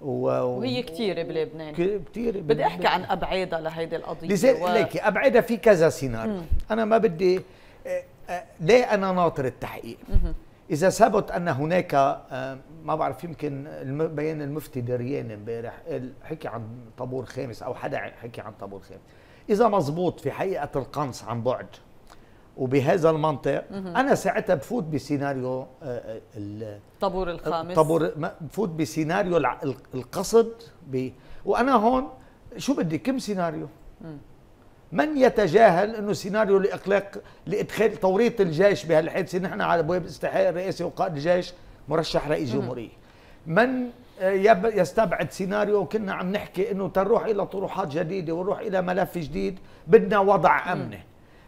و... وهي كثيره بلبنان كثيره بدي احكي عن ابعادها لهيدي القضيه لذلك و... ليكي ابعادها في كذا سيناريو انا ما بدي آه، آه، ليه انا ناطر التحقيق مم. اذا ثبت ان هناك آه، ما بعرف يمكن بيان المفتي دريان امبارح حكي عن طابور خامس او حدا حكي عن طابور خامس اذا مزبوط في حقيقه القنص عن بعد وبهذا المنطق انا ساعتها بفوت بسيناريو آه، آه، الطابور الخامس الطابور بفوت بسيناريو القصد ب... وانا هون شو بدي كم سيناريو من يتجاهل انه سيناريو لاقلاق لادخال توريط الجيش بهالحادثه نحن على ابواب استحقاق الرئاسي وقائد الجيش مرشح رئيس جمهوريه من آه، يستبعد سيناريو كنا عم نحكي انه تنروح الى طروحات جديده ونروح الى ملف جديد بدنا وضع امني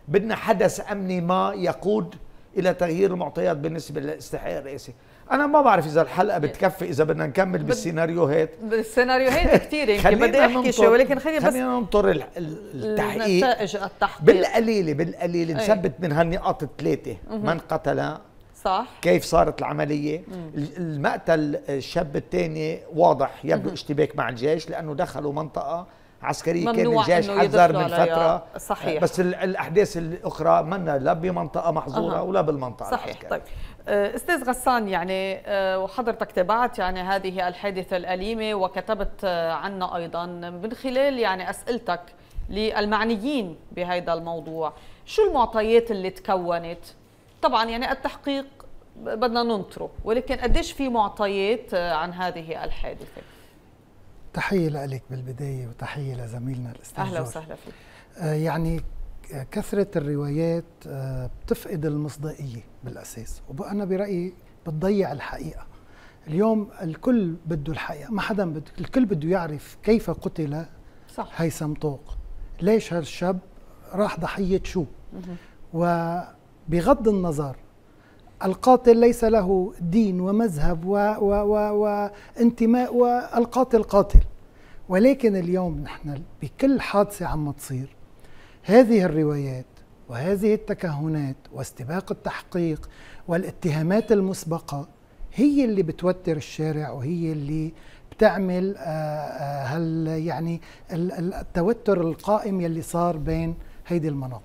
بدنا حدث امني ما يقود الى تغيير المعطيات بالنسبه للاستحقاق الرئاسي انا ما بعرف اذا الحلقه بتكفي اذا بدنا نكمل بالسيناريو هيت بالسيناريو هيت كثير يمكن بدي احكي شوي ولكن خلينا بس خلينا ننطر التحقيق نتائج التحقيق بالقليله بالقليله نثبت من هالنقاط الثلاثه من قتل صح كيف صارت العمليه المقتل الشاب الثاني واضح يبدو اشتباك مع الجيش لانه دخلوا منطقه عسكري كان الجيش حذر من فتره صحيح بس الاحداث الاخرى منا لا بمنطقه محظوره أه. ولا بالمنطقه صحيح العسكرية. طيب أه، استاذ غسان يعني أه، وحضرتك تابعت يعني هذه الحادثه الاليمه وكتبت أه، عنا ايضا من خلال يعني اسئلتك للمعنيين بهذا الموضوع شو المعطيات اللي تكونت طبعا يعني التحقيق بدنا ننطره ولكن قديش في معطيات عن هذه الحادثه تحية لك بالبداية وتحية لزميلنا الأستاذ أهلا وسهلا فيك آه، يعني كثرة الروايات آه، بتفقد المصداقية بالأساس وأنا برأيي بتضيع الحقيقة اليوم الكل بده الحقيقة ما حدا بده الكل بده يعرف كيف قتل صح. هيثم طوق ليش هالشاب راح ضحية شو وبغض النظر القاتل ليس له دين ومذهب و و و وانتماء والقاتل قاتل ولكن اليوم نحن بكل حادثة عم تصير هذه الروايات وهذه التكهنات واستباق التحقيق والاتهامات المسبقة هي اللي بتوتر الشارع وهي اللي بتعمل هل آه، آه، يعني التوتر القائم يلي صار بين هيدي المناطق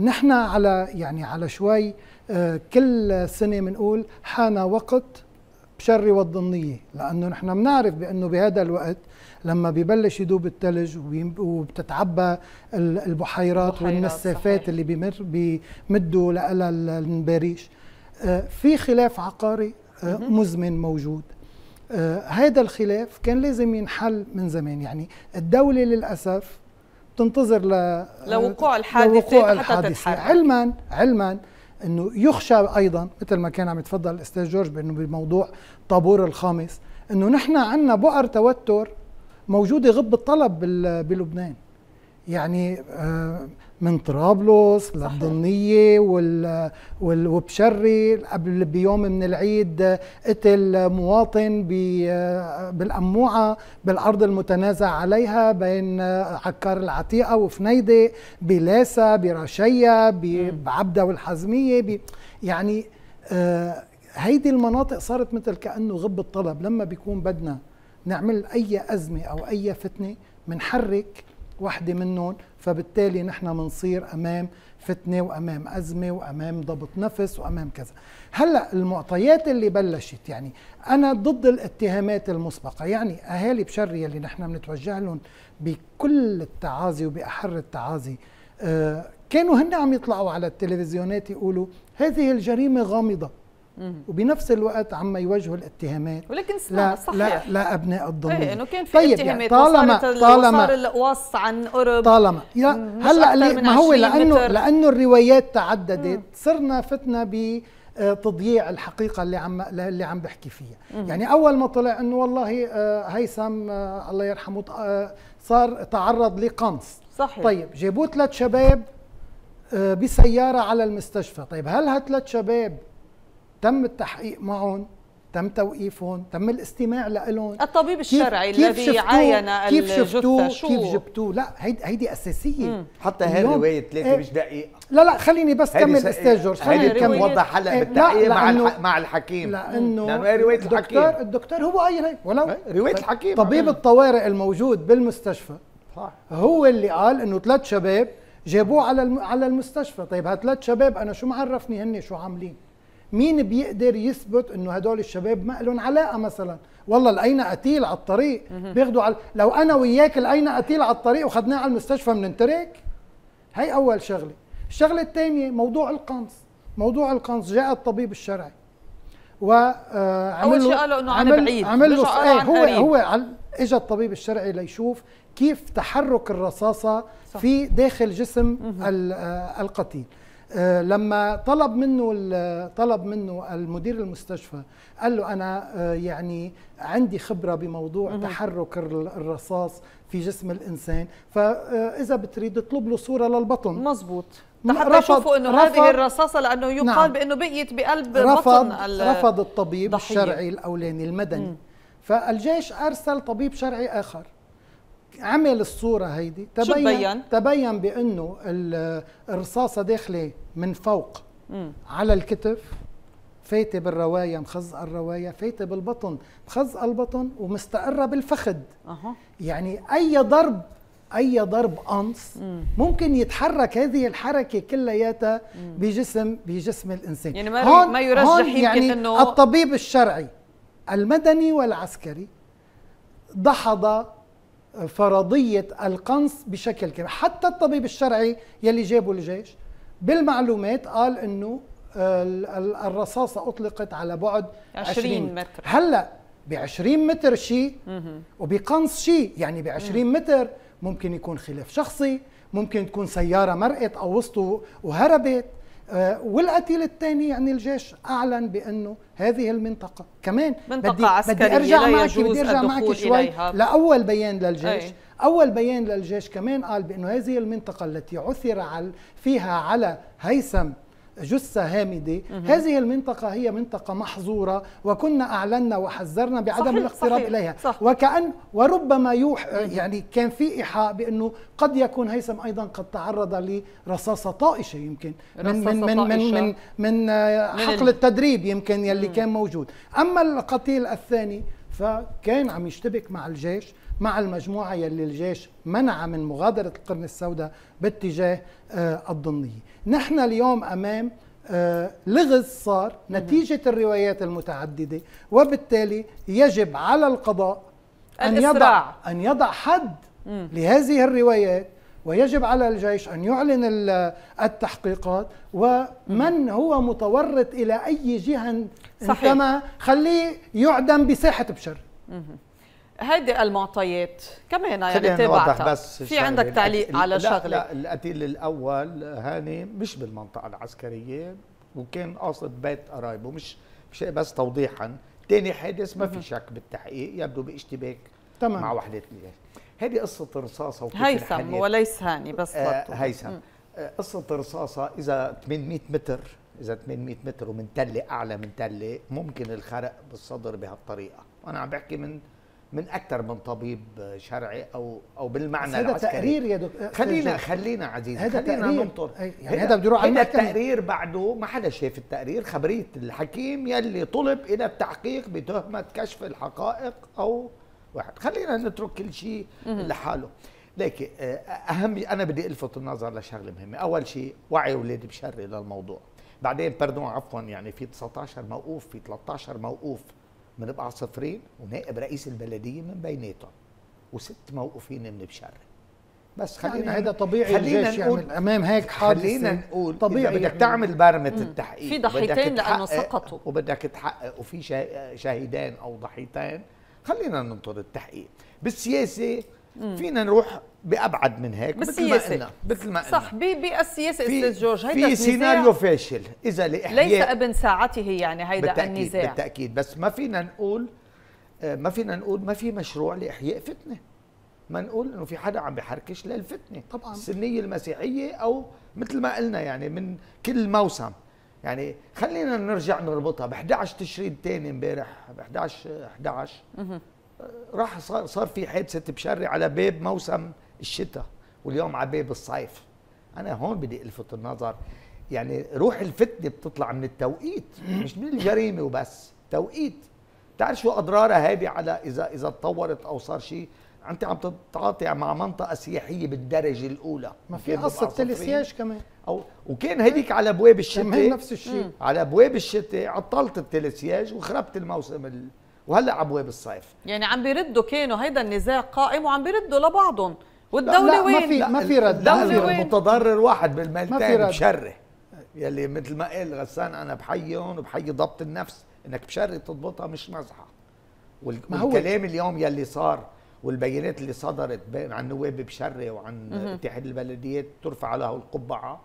نحن على يعني على شوي آه، كل سنة بنقول حان وقت بشر والضنية لأنه نحن بنعرف بأنه بهذا الوقت لما ببلش يدوب الثلج وبتتعبى البحيرات والنسافات اللي بمر بمدوا لها المباريش آه، في خلاف عقاري آه، مزمن موجود هذا الخلاف كان لازم ينحل من زمان يعني الدولة للأسف تنتظر ل لوقوع الحادثة لوقوع الحادثة حتى تتحرك. علما علما انه يخشى ايضا مثل ما كان عم يتفضل الاستاذ جورج بانه بموضوع طابور الخامس انه نحن عندنا بؤر توتر موجوده غب الطلب بلبنان يعني آه، من طرابلس للضنية وال... وبشري قبل بيوم من العيد قتل مواطن بالأموعة بالأرض المتنازع عليها بين عكار العتيقة وفنيدة بلاسة برشية بعبدة والحزمية يعني آه، هيدي المناطق صارت مثل كأنه غب الطلب لما بيكون بدنا نعمل أي أزمة أو أي فتنة منحرك وحدة منهم فبالتالي نحن بنصير امام فتنه وامام ازمه وامام ضبط نفس وامام كذا هلا المعطيات اللي بلشت يعني انا ضد الاتهامات المسبقه يعني اهالي بشريه اللي نحن بنتوجه لهم بكل التعازي وباحر التعازي آه، كانوا هن عم يطلعوا على التلفزيونات يقولوا هذه الجريمه غامضه وبنفس الوقت عم يوجهوا الاتهامات ولكن لا صحيح. لا لا ابناء الضمير ايه انه كان في طيب يعني اتهامات يعني طالما طالما القواص عن قرب طالما هلا ما هو لانه متر. لانه الروايات تعددت مم. صرنا فتنا ب آه، تضييع الحقيقة اللي عم اللي عم بحكي فيها، يعني أول ما طلع إنه والله آه، هيثم آه، الله يرحمه صار تعرض لقنص صحيح طيب جابوه ثلاث شباب بسيارة على المستشفى، طيب هل هالثلاث شباب تم التحقيق معهم تم توقيفهم تم الاستماع لهم الطبيب الشرعي كيف الذي كيف عاين كيف شفتوه شو؟ كيف جبتوه لا هيدي هيدي اساسيه مم. حتى هي روايه ثلاثه مش دقيقه لا لا خليني بس كمل استاذ جورج خليني كمل وضح هلا إيه، بالتحقيق مع مع الحكيم لانه لانه روايه الحكيم الدكتور الدكتور هو قايل هيك ولو إيه، روايه طيب. الحكيم طبيب إيه. الطوارئ الموجود بالمستشفى هو اللي قال انه ثلاث شباب جابوه على على المستشفى طيب هالثلاث شباب انا شو معرفني هن شو عاملين مين بيقدر يثبت انه هدول الشباب ما لهم علاقه مثلا والله لقينا قتيل على الطريق بياخذوا على لو انا وياك لقينا قتيل على الطريق وخدناه على المستشفى بننترك هي اول شغله الشغله الثانيه موضوع القنص موضوع القنص جاء الطبيب الشرعي وعمل آه، اول شيء قالوا انه عن بعيد عمل إيه، هو قريب. هو اجى الطبيب الشرعي ليشوف كيف تحرك الرصاصه صح. في داخل جسم آه، القتيل آه، لما طلب منه طلب منه المدير المستشفى قال له انا آه، يعني عندي خبره بموضوع مم. تحرك الرصاص في جسم الانسان فاذا بتريد اطلب له صوره للبطن مزبوط حتى يشوفوا انه هذه الرصاصه لانه يقال نعم بانه بقيت بقلب رفض بطن رفض الطبيب ضحية. الشرعي الاولاني المدني مم. فالجيش ارسل طبيب شرعي اخر عمل الصورة هيدي تبين شو تبين, تبين بأنه الرصاصة داخلة من فوق مم. على الكتف فايتة بالرواية مخزقة الرواية فايتة بالبطن مخزقة البطن ومستقرة بالفخد أه. يعني أي ضرب أي ضرب قنص مم. ممكن يتحرك هذه الحركة كلياتها بجسم بجسم الإنسان يعني ما, هون ما يرجح هون يمكن يعني أنه الطبيب الشرعي المدني والعسكري دحض فرضيه القنص بشكل كامل حتى الطبيب الشرعي يلي جابه الجيش بالمعلومات قال انه آه، الرصاصه اطلقت على بعد 20, 20 متر هلا ب 20 متر شيء وبقنص شيء يعني ب 20 متر ممكن يكون خلاف شخصي ممكن تكون سياره مرقت او وسطه وهربت آه، والقتيل الثاني يعني الجيش اعلن بانه هذه المنطقه كمان منطقه بدي عسكريه بدي ارجع معك بدي ارجع معك شوي إليها. لاول بيان للجيش أي. اول بيان للجيش كمان قال بانه هذه المنطقه التي عثر على فيها على هيثم جثة هامدة هذه المنطقة هي منطقة محظورة وكنا أعلنا وحذرنا بعدم صحيح الاقتراب صحيح إليها صح وكأن وربما يوح يعني كان في إيحاء بأنه قد يكون هيثم أيضا قد تعرض لرصاصة طائشة يمكن من من من, من من من حقل التدريب يمكن يلي كان موجود أما القتيل الثاني فكان عم يشتبك مع الجيش مع المجموعة يلي الجيش منع من مغادرة القرن السوداء باتجاه آه، الضنية نحن اليوم أمام آه، لغز صار نتيجة الروايات المتعددة وبالتالي يجب على القضاء أن يضع, أن يضع حد لهذه الروايات ويجب على الجيش أن يعلن التحقيقات ومن هو متورط إلى أي جهة كما خليه يعدم بساحة بشر هيدي المعطيات كمان يعني تابعتها بس في عندك تعليق على شغله لا, لا القتيل الاول هاني مش بالمنطقه العسكريه وكان قاصد بيت قرايبه مش مش بس توضيحا تاني حادث ما في شك بالتحقيق يبدو باشتباك تمام. مع وحده هذه قصه رصاصه وكيف هيثم وليس هاني بس آه هيثم آه، قصه رصاصه اذا 800 متر اذا 800 متر ومن تله اعلى من تله ممكن الخرق بالصدر بهالطريقه وانا عم بحكي من من اكثر من طبيب شرعي او او بالمعنى هذا العسكري هذا تقرير يا دكتور خلينا خلينا عزيزي هذا خلينا تقرير. ننطر يعني هذا بده يروح على المحكمه التقرير بعده ما حدا شاف التقرير خبريه الحكيم يلي طلب الى التحقيق بتهمه كشف الحقائق او واحد خلينا نترك كل شيء لحاله لكن آه، اهم انا بدي الفت النظر لشغله مهمه اول شيء وعي اولادي بشري للموضوع بعدين بردون عفوا يعني في 19 موقوف في 13 موقوف بنبقى على صفرين ونائب رئيس البلديه من بيناتهم وست موقوفين من بشر بس خلينا يعني هذا طبيعي خلينا يعني نقول يعمل امام هيك حادثه خلينا نقول طبيعي بدك يعني. تعمل برمة التحقيق في ضحيتين لانه سقطوا وبدك تحقق وفي شاهدان او ضحيتين خلينا ننطر التحقيق بالسياسه فينا نروح بابعد من هيك مثل ما قلنا مثل ما قلنا صح بالسياسه استاذ جورج هيدا في سيناريو فاشل اذا لاحياء ليس ابن ساعته يعني هيدا بالتأكيد النزاع بالتاكيد بس ما فينا نقول آه، ما فينا نقول ما في مشروع لاحياء فتنه ما نقول انه في حدا عم بحركش للفتنه طبعا السنيه المسيحيه او مثل ما قلنا يعني من كل موسم يعني خلينا نرجع نربطها ب 11 تشرين الثاني امبارح ب 11 11 راح صار, صار في حادثه بشري على باب موسم الشتاء واليوم على باب الصيف انا هون بدي الفت النظر يعني روح الفتنه بتطلع من التوقيت مش من الجريمه وبس توقيت بتعرف شو اضرارها هيدي على اذا اذا تطورت او صار شيء انت عم تتعاطي مع منطقه سياحيه بالدرجه الاولى ما في قصه التلسياج كمان او وكان هديك على ابواب الشتاء نفس الشيء على ابواب الشتاء عطلت التلسياج وخربت الموسم وهلا ابواب الصيف يعني عم بيردوا كانوا هيدا النزاع قائم وعم بيردوا لبعضهم والدولة لا وين؟ ما في ما في رد متضرر واحد بالمالتين بشره يلي مثل ما قال غسان انا بحيهم وبحيي ضبط النفس انك بشره تضبطها مش مزحه والكلام اليوم يلي صار والبيانات اللي صدرت عن نواب بشري وعن اتحاد البلديات ترفع له القبعه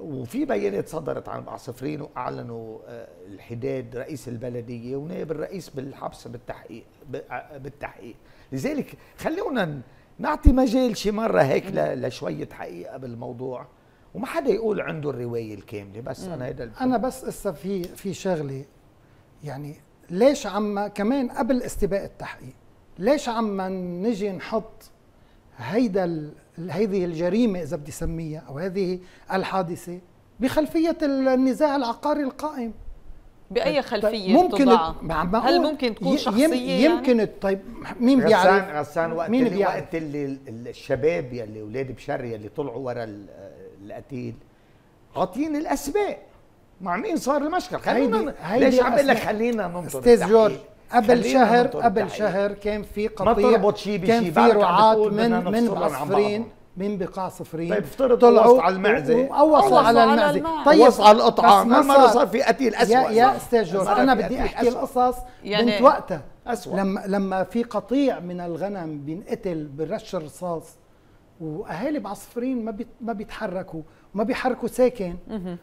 وفي بيانات صدرت عن عصفرين واعلنوا آه، الحداد رئيس البلديه ونائب الرئيس بالحبس بالتحقيق آه، بالتحقيق لذلك خلونا نعطي مجال شي مره هيك لشويه حقيقه بالموضوع وما حدا يقول عنده الروايه الكامله بس انا هيدا انا بس هسه في في شغله يعني ليش عم كمان قبل استباق التحقيق ليش عم نجي نحط هيدا هذه الجريمة إذا بدي سميها أو هذه الحادثة بخلفية النزاع العقاري القائم باي طيب، طيب، خلفيه ممكن تضع هل ممكن تكون شخصيه يعني؟ يمكن يعني؟ طيب مين بيعرف غسان غسان وقت مين اللي وقت اللي الشباب يلي اولاد بشر يلي طلعوا ورا القتيل غاطيين الاسماء مع مين صار المشكل خلينا هيدي ليش عم بقول لك خلينا ننطر استاذ جورج قبل شهر قبل شهر كان في قطيع ما تربط شيء بشيء كان في رعاة من من عصفرين من بقاع صفرين طيب افترض طلعوا على المعزه وقوصوا على المعزه طيب وصل على القطعه ما صار في قتيل اسوء يا, يا استاذ جورج انا بدي احكي القصص يعني بنت وقتها أسوأ. لما لما في قطيع من الغنم بينقتل برش الرصاص واهالي بعصفرين ما ما بيتحركوا ما بيحركوا ساكن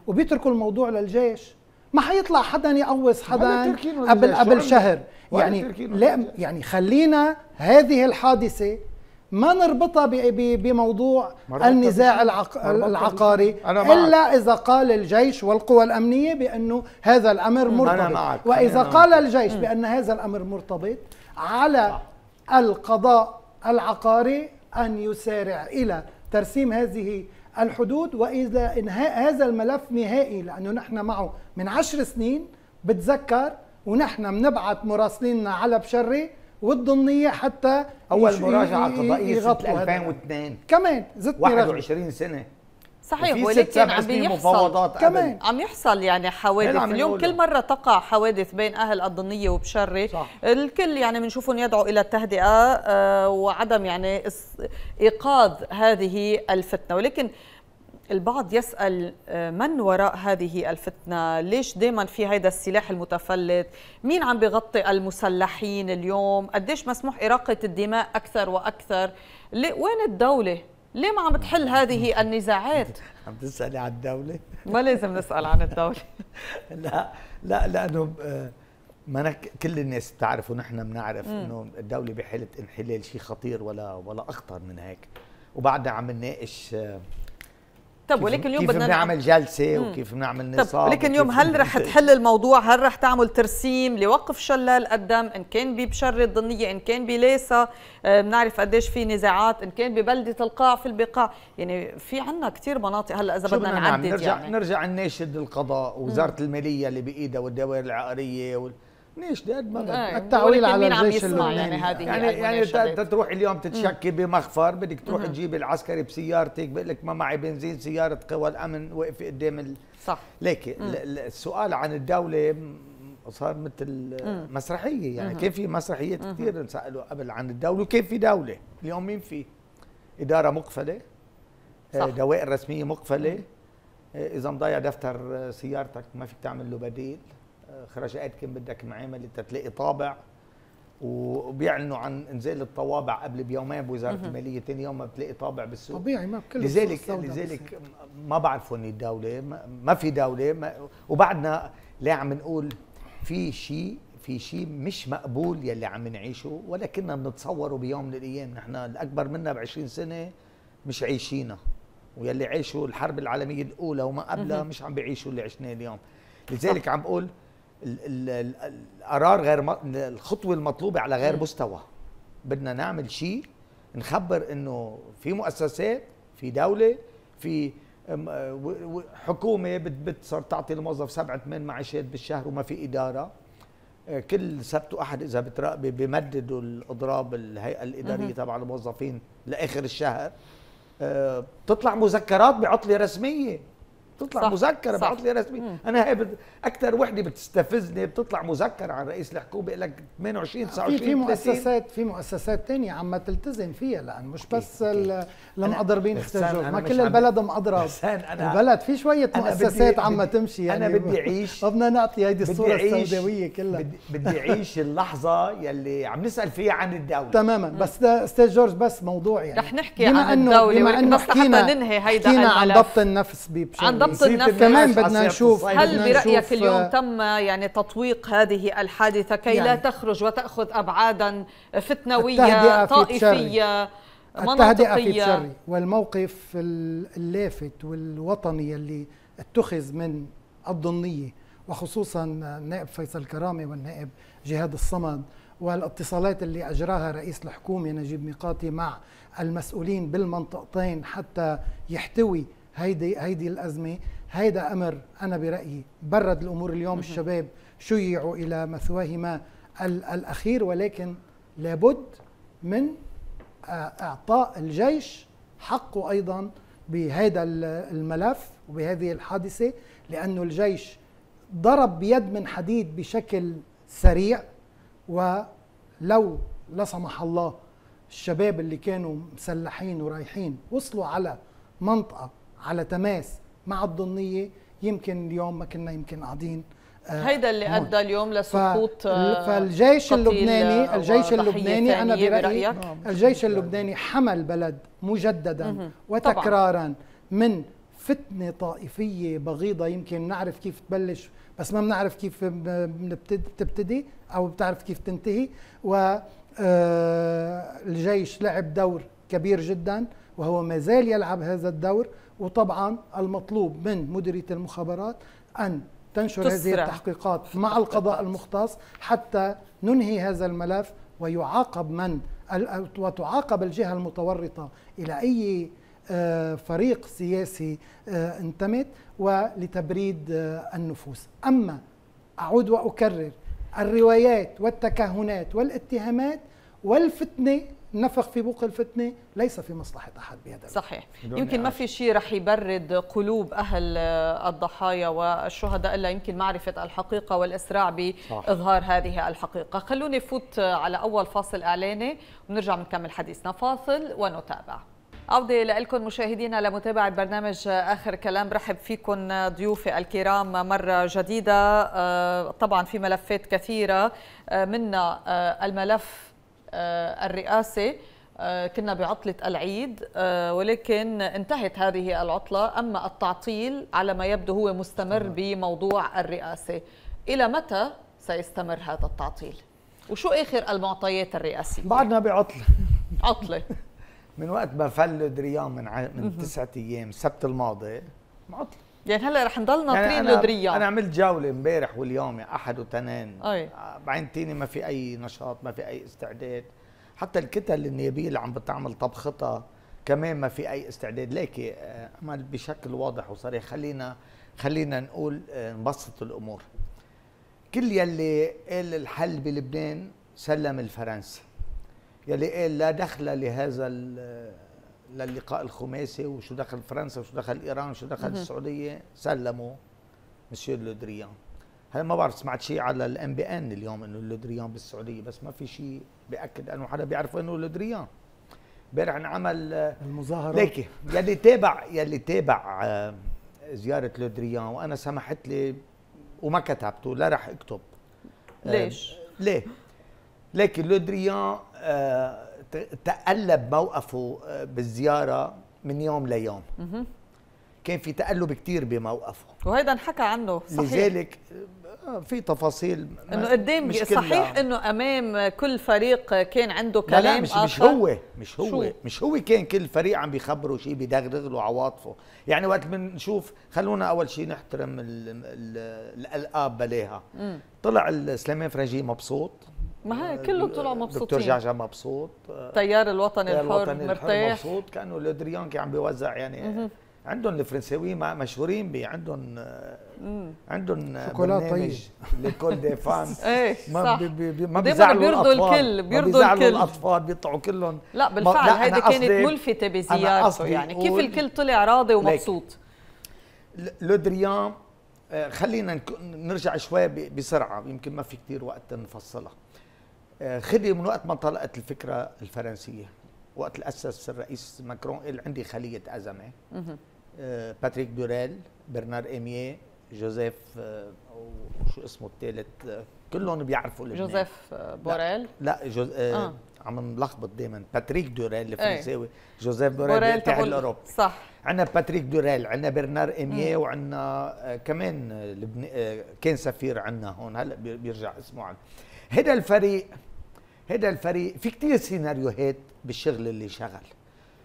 وبيتركوا الموضوع للجيش ما حيطلع حدا يقوص حدا قبل قبل شهر يعني لا يعني خلينا هذه الحادثه ما نربطها بموضوع النزاع العق... العقاري الا اذا قال الجيش والقوى الامنيه بانه هذا الامر مرتبط واذا قال الجيش بان هذا الامر مرتبط على القضاء العقاري ان يسارع الى ترسيم هذه الحدود واذا انهاء هذا الملف نهائي لانه نحن معه من عشر سنين بتذكر ونحن بنبعث مراسليننا على بشري والضمنيه حتى اول مراجعه قضائيه 2002 كمان زدت 21 رغم. سنه صحيح ولكن عم بيحصل كمان عم يحصل يعني حوادث نعم، اليوم كل مره تقع حوادث بين اهل الضنيه وبشري صح. الكل يعني بنشوفهم يدعو الى التهدئه آه، وعدم يعني ايقاظ هذه الفتنه ولكن البعض يسأل آه، من وراء هذه الفتنة ليش دايما في هذا السلاح المتفلت مين عم بيغطي المسلحين اليوم قديش مسموح إراقة الدماء أكثر وأكثر وين الدولة ليه ما عم تحل هذه النزاعات؟ عم تسألي عن الدولة؟ ما لازم نسأل عن الدولة لا لا لأنه آه، ما كل الناس بتعرف ونحن بنعرف إنه الدولة بحالة انحلال شيء خطير ولا ولا أخطر من هيك وبعدنا عم نناقش آه، طب ولكن اليوم كيف بدنا نعمل جلسه مم. وكيف بنعمل نصاب طب ولكن اليوم هل رح تحل الموضوع هل رح تعمل ترسيم لوقف شلال قدم ان كان ببشر الضنيه ان كان بليسا آه، بنعرف قديش في نزاعات ان كان ببلده القاع في البقاع يعني في عنا كثير مناطق هلا اذا بدنا نعدد نرجع يعني. نرجع نرجع نناشد القضاء وزاره الماليه اللي بايدها والدوائر العقاريه وال... ليش ده ما آه، التعويل يعني على الجيش اللبناني يعني هذه يعني يعني انت تروح اليوم تتشكي بمخفر بدك تروح تجيب العسكري بسيارتك بقول لك ما معي بنزين سياره قوى الامن وقف قدام ال... صح ليك السؤال عن الدوله صار مثل مسرحيه يعني كان في مسرحيات كثير انسالوا قبل عن الدوله وكيف في دوله اليوم مين في اداره مقفله آه، صح. دوائر رسميه مقفله آه، اذا مضيع دفتر سيارتك ما فيك تعمل له بديل خراشقات كان بدك معامل انت تلاقي طابع وبيعلنوا عن انزال الطوابع قبل بيومين بوزاره الماليه ثاني يوم ما بتلاقي طابع بالسوق طبيعي ما بكل لذلك لذلك ما بعرف وين الدوله ما في دوله ما وبعدنا لا عم نقول في شيء في شيء مش مقبول يلي عم نعيشه ولا كنا بنتصوره بيوم من الايام نحن الاكبر منا ب 20 سنه مش عايشينه ويلي عيشوا الحرب العالميه الاولى وما قبلها مش عم بيعيشوا اللي عشناه اليوم لذلك عم بقول القرار غير الخطوه المطلوبه على غير مستوى بدنا نعمل شيء نخبر انه في مؤسسات في دوله في أه، حكومه بتصير تعطي الموظف سبعة ثمان معاشات بالشهر وما في اداره أه، كل سبت واحد اذا بتراقبي بيمددوا الاضراب الهيئه الاداريه تبع الموظفين لاخر الشهر أه، بتطلع مذكرات بعطله رسميه بتطلع صح مذكره بعت لي رسمي انا اكثر وحده بتستفزني بتطلع مذكره عن رئيس الحكومه بيقول لك 28 29 في في مؤسسات في مؤسسات ثانيه عم تلتزم فيها لان مش بس المقضربين يحتاجوا ما كل البلد مقضرب البلد في شويه مؤسسات عم تمشي يعني انا بدي اعيش بدنا نعطي هيدي الصوره السوداويه كلها بدي اعيش اللحظه يلي عم نسال فيها عن الدوله تماما بس استاذ جورج بس موضوع يعني رح نحكي عن الدوله بما انه حكينا ننهي هيدا حكينا عن ضبط النفس بشكل الضبط النفسي كمان بدنا نشوف هل برأيك اليوم آه. تم يعني تطويق هذه الحادثة كي يعني لا تخرج وتأخذ أبعادا فتنوية طائفية التهدئة في تشري والموقف اللافت والوطني اللي اتخذ من الضمنية وخصوصا النائب فيصل كرامي والنائب جهاد الصمد والاتصالات اللي أجراها رئيس الحكومة نجيب ميقاتي مع المسؤولين بالمنطقتين حتى يحتوي هيدي هيدي الازمه هيدا امر انا برايي برد الامور اليوم الشباب شيعوا الى مثواهما الاخير ولكن لابد من آه، اعطاء الجيش حقه ايضا بهذا الملف وبهذه الحادثه لانه الجيش ضرب بيد من حديد بشكل سريع ولو لا سمح الله الشباب اللي كانوا مسلحين ورايحين وصلوا على منطقه على تماس مع الضمنيه يمكن اليوم ما كنا يمكن قاعدين آه، هيدا اللي ادى اليوم لسقوط آه، فالجيش اللبناني آه، الجيش اللبناني انا برايي نعم. الجيش نعم. اللبناني حمل بلد مجددا وتكرارا من فتنه طائفيه بغيضه يمكن نعرف كيف تبلش بس ما بنعرف كيف بتبتدي او بتعرف كيف تنتهي و الجيش لعب دور كبير جدا وهو ما زال يلعب هذا الدور وطبعا المطلوب من مديريه المخابرات ان تنشر تسرع. هذه التحقيقات مع القضاء المختص حتى ننهي هذا الملف ويعاقب من وتعاقب الجهه المتورطه الى اي آه، فريق سياسي آه، انتمت ولتبريد آه، النفوس اما اعود واكرر الروايات والتكهنات والاتهامات والفتنه نفخ في بوق الفتنه ليس في مصلحه احد بهذا صحيح يمكن ما في شيء رح يبرد قلوب اهل الضحايا والشهداء الا يمكن معرفه الحقيقه والاسراع باظهار هذه الحقيقه خلوني فوت على اول فاصل اعلاني ونرجع بنكمل حديثنا فاصل ونتابع عودة لكم مشاهدينا لمتابعة برنامج آخر كلام رحب فيكم ضيوفي الكرام مرة جديدة آه، طبعا في ملفات كثيرة آه، منا آه، الملف آه، الرئاسة آه، كنا بعطلة العيد آه، ولكن انتهت هذه العطلة أما التعطيل على ما يبدو هو مستمر بموضوع الرئاسة إلى متى سيستمر هذا التعطيل؟ وشو آخر المعطيات الرئاسية؟ بعدنا بعطلة عطلة من وقت ما فل دريان من, ع... من تسعة أيام السبت الماضي معطلة يعني هلا رح نضل يعني ناطرين يعني لودريا انا عملت جوله امبارح واليوم يعني احد وتنين أي. بعدين تيني ما في اي نشاط ما في اي استعداد حتى الكتل النيابيه اللي عم بتعمل طبختها كمان ما في اي استعداد لكن آه، امل بشكل واضح وصريح خلينا خلينا نقول آه، نبسط الامور كل يلي قال الحل بلبنان سلم الفرنسي يلي قال لا دخل لهذا للقاء الخماسي وشو دخل فرنسا وشو دخل ايران وشو دخل السعوديه سلموا مسيو لودريان هلا ما بعرف سمعت شيء على الام بي ان اليوم انه لودريان بالسعوديه بس ما في شيء بأكد انه حدا بيعرف انه لودريان امبارح انعمل المظاهره ليك يلي تابع يلي تابع آه، زياره لودريان وانا سمحت لي وما كتبته لا راح اكتب آه، ليش؟ ليه؟ لكن لودريان آه تقلب موقفه آه، بالزياره من يوم ليوم كان في تقلب كثير بموقفه وهيدا انحكى عنه صحيح لذلك آه، في تفاصيل انه قدام صحيح انه امام كل فريق كان عنده كلام لا لا مش, آخر. مش هو مش هو شو؟ مش هو كان كل فريق عم بيخبره شيء بيدغدغ له عواطفه يعني وقت بنشوف خلونا اول شيء نحترم الالقاب بلاها طلع سليمان فرنجي مبسوط ما هي آه، كله طلعوا آه، مبسوطين دكتور جعجع مبسوط تيار آه، الوطني الحر مرتاح الحر مبسوط كانه لودريان كان عم بيوزع يعني عندهم الفرنساويين مشهورين بي عندهم عندهم شوكولات طيب لكل دي فان ايه ما ما بيزعلوا بيرضوا الكل بيرضوا الكل الاطفال بيطلعوا كلهم لا بالفعل هيدي كانت ملفته بزيارته يعني كيف الكل طلع راضي ومبسوط لودريان خلينا نرجع شوي بسرعه يمكن ما في كثير وقت نفصلها خدي من وقت ما انطلقت الفكره الفرنسيه وقت اللي اسس الرئيس ماكرون قال عندي خليه ازمه آه، باتريك دوريل برنار ايميه جوزيف آه، وشو اسمه الثالث آه، كلهم بيعرفوا لبنان جوزيف بوريل لا, لا جوز... آه. عم نلخبط دائما باتريك دوريل إيه. الفرنساوي جوزيف بوريل, بوريل تبع الاوروب صح عندنا باتريك دوريل عندنا برنار ايميه وعندنا كمان لبن... كان سفير عندنا هون هلا بيرجع اسمه عن هذا الفريق هيدا الفريق في كتير سيناريوهات بالشغل اللي شغل